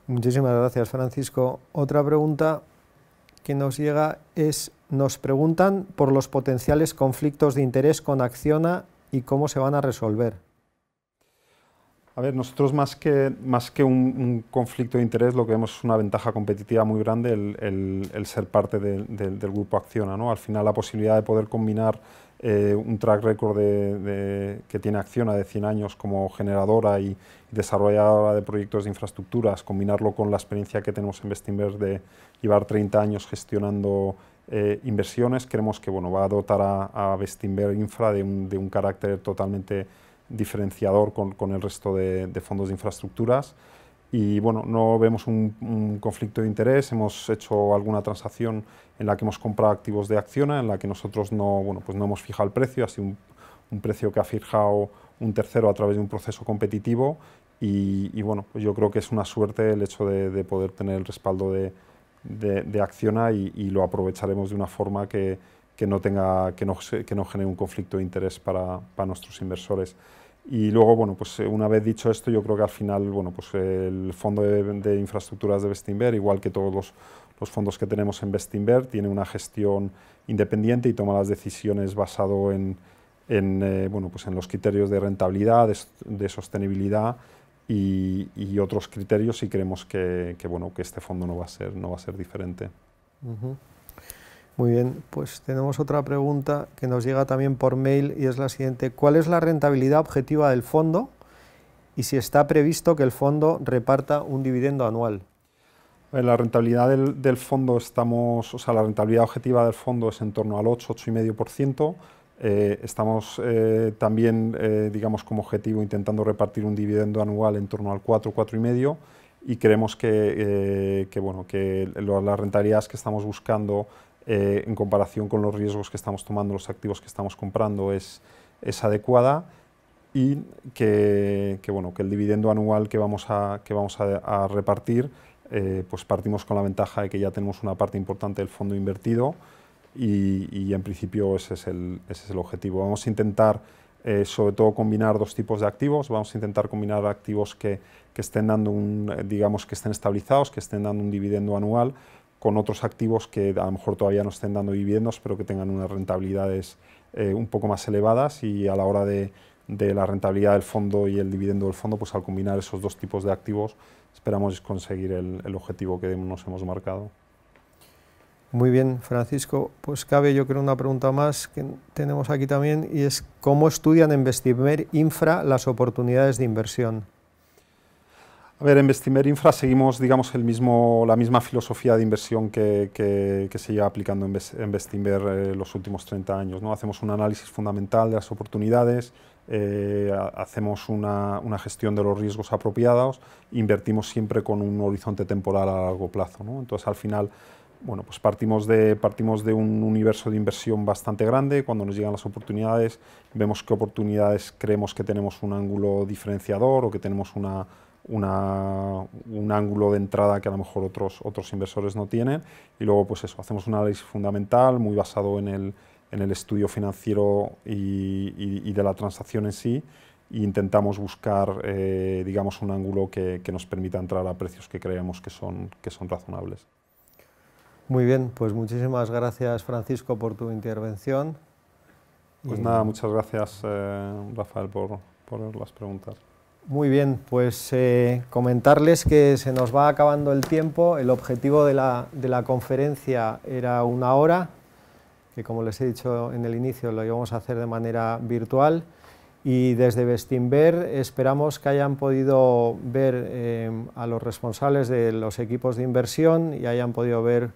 Muchísimas gracias, Francisco. Otra pregunta que nos llega es, nos preguntan por los potenciales conflictos de interés con Acciona y cómo se van a resolver. A ver, nosotros más que, más que un, conflicto de interés, lo que vemos es una ventaja competitiva muy grande el, ser parte del grupo Acciona. Al final, la posibilidad de poder combinar eh, un track record que tiene Acciona de 100 años como generadora y, desarrolladora de proyectos de infraestructuras, combinarlo con la experiencia que tenemos en Bestinver de llevar 30 años gestionando eh, inversiones, creemos que bueno, va a dotar a, a Infra de un, de un carácter totalmente diferenciador con, el resto de, fondos de infraestructuras. Y bueno, no vemos un, conflicto de interés, hemos hecho alguna transacción en la que hemos comprado activos de Acciona, en la que nosotros no, bueno, pues no hemos fijado el precio, ha sido un, precio que ha fijado un tercero a través de un proceso competitivo y, bueno, pues yo creo que es una suerte el hecho de, poder tener el respaldo de, Acciona y, lo aprovecharemos de una forma que, que no, tenga, que no, que no genere un conflicto de interés para, para, nuestros inversores. Y luego, bueno, pues eh, una vez dicho esto, yo creo que al final, bueno, pues el Fondo de, Infraestructuras de Bestinver, igual que todos los, fondos que tenemos en Bestinver, tiene una gestión independiente y toma las decisiones basado en, en, eh, bueno, pues en los criterios de rentabilidad, de, sostenibilidad y, otros criterios y creemos que, bueno, que este fondo no va a ser, no va a ser diferente. Muy bien, pues tenemos otra pregunta que nos llega también por mail y es la siguiente. ¿Cuál es la rentabilidad objetiva del fondo y si está previsto que el fondo reparta un dividendo anual? Eh, la rentabilidad del, fondo estamos, o sea, la rentabilidad objetiva del fondo es en torno al 8, 8,5%. Eh, estamos eh, también, eh, digamos, como objetivo intentando repartir un dividendo anual en torno al 4, 4,5% y creemos bueno, que las rentabilidades que estamos buscando eh, en comparación con los riesgos que estamos tomando, los activos que estamos comprando, es, es adecuada y que, bueno, que el dividendo anual que vamos a, que vamos a, repartir, eh, pues partimos con la ventaja de que ya tenemos una parte importante del fondo invertido y, en principio ese es, el, ese es el objetivo. Vamos a intentar eh, sobre todo combinar dos tipos de activos. Vamos a intentar combinar activos que, que, estén dando un, digamos, que estén estabilizados, que estén dando un dividendo anual con otros activos que a lo mejor todavía no estén dando dividendos, pero que tengan unas rentabilidades eh, un poco más elevadas y a la hora de, la rentabilidad del fondo y el dividendo del fondo, pues al combinar esos dos tipos de activos esperamos conseguir el, objetivo que nos hemos marcado. Muy bien, Francisco. Pues cabe yo creo una pregunta más que tenemos aquí también y es ¿cómo estudian en Vestimer Infra las oportunidades de inversión? A ver, en Vestimer Infra seguimos, digamos, la misma filosofía de inversión que, se lleva aplicando en Bestinver eh, los últimos 30 años. ¿no? Hacemos un análisis fundamental de las oportunidades, eh, hacemos una, gestión de los riesgos apropiados, invertimos siempre con un horizonte temporal a largo plazo. Entonces, al final, bueno, pues partimos de, partimos de un universo de inversión bastante grande, cuando nos llegan las oportunidades, vemos qué oportunidades creemos que tenemos un ángulo diferenciador o que tenemos una una, un ángulo de entrada que a lo mejor otros, otros inversores no tienen. Y luego, pues eso, hacemos un análisis fundamental muy basado en el, en el estudio financiero y, de la transacción en sí e intentamos buscar, eh, digamos, un ángulo que, nos permita entrar a precios que creemos que son, que son razonables. Muy bien, pues muchísimas gracias Francisco por tu intervención. Pues nada, muchas gracias eh, Rafael por, por las preguntas. Muy bien, pues eh, comentarles que se nos va acabando el tiempo. El objetivo de la, de la, conferencia era una hora, que como les he dicho en el inicio lo íbamos a hacer de manera virtual. Y desde Bestinver esperamos que hayan podido ver eh, a los responsables de los equipos de inversión y hayan podido ver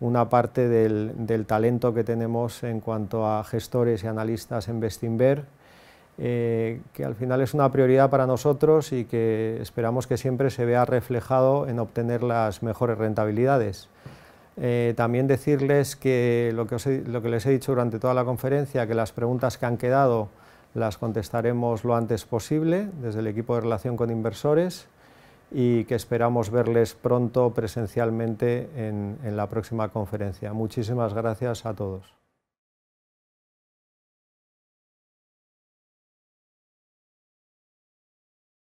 una parte del, del talento que tenemos en cuanto a gestores y analistas en Bestinver eh, que al final es una prioridad para nosotros y que esperamos que siempre se vea reflejado en obtener las mejores rentabilidades. Eh, también decirles que lo que, les he dicho durante toda la conferencia, que las preguntas que han quedado las contestaremos lo antes posible desde el equipo de relación con inversores y que esperamos verles pronto presencialmente en la próxima conferencia. Muchísimas gracias a todos.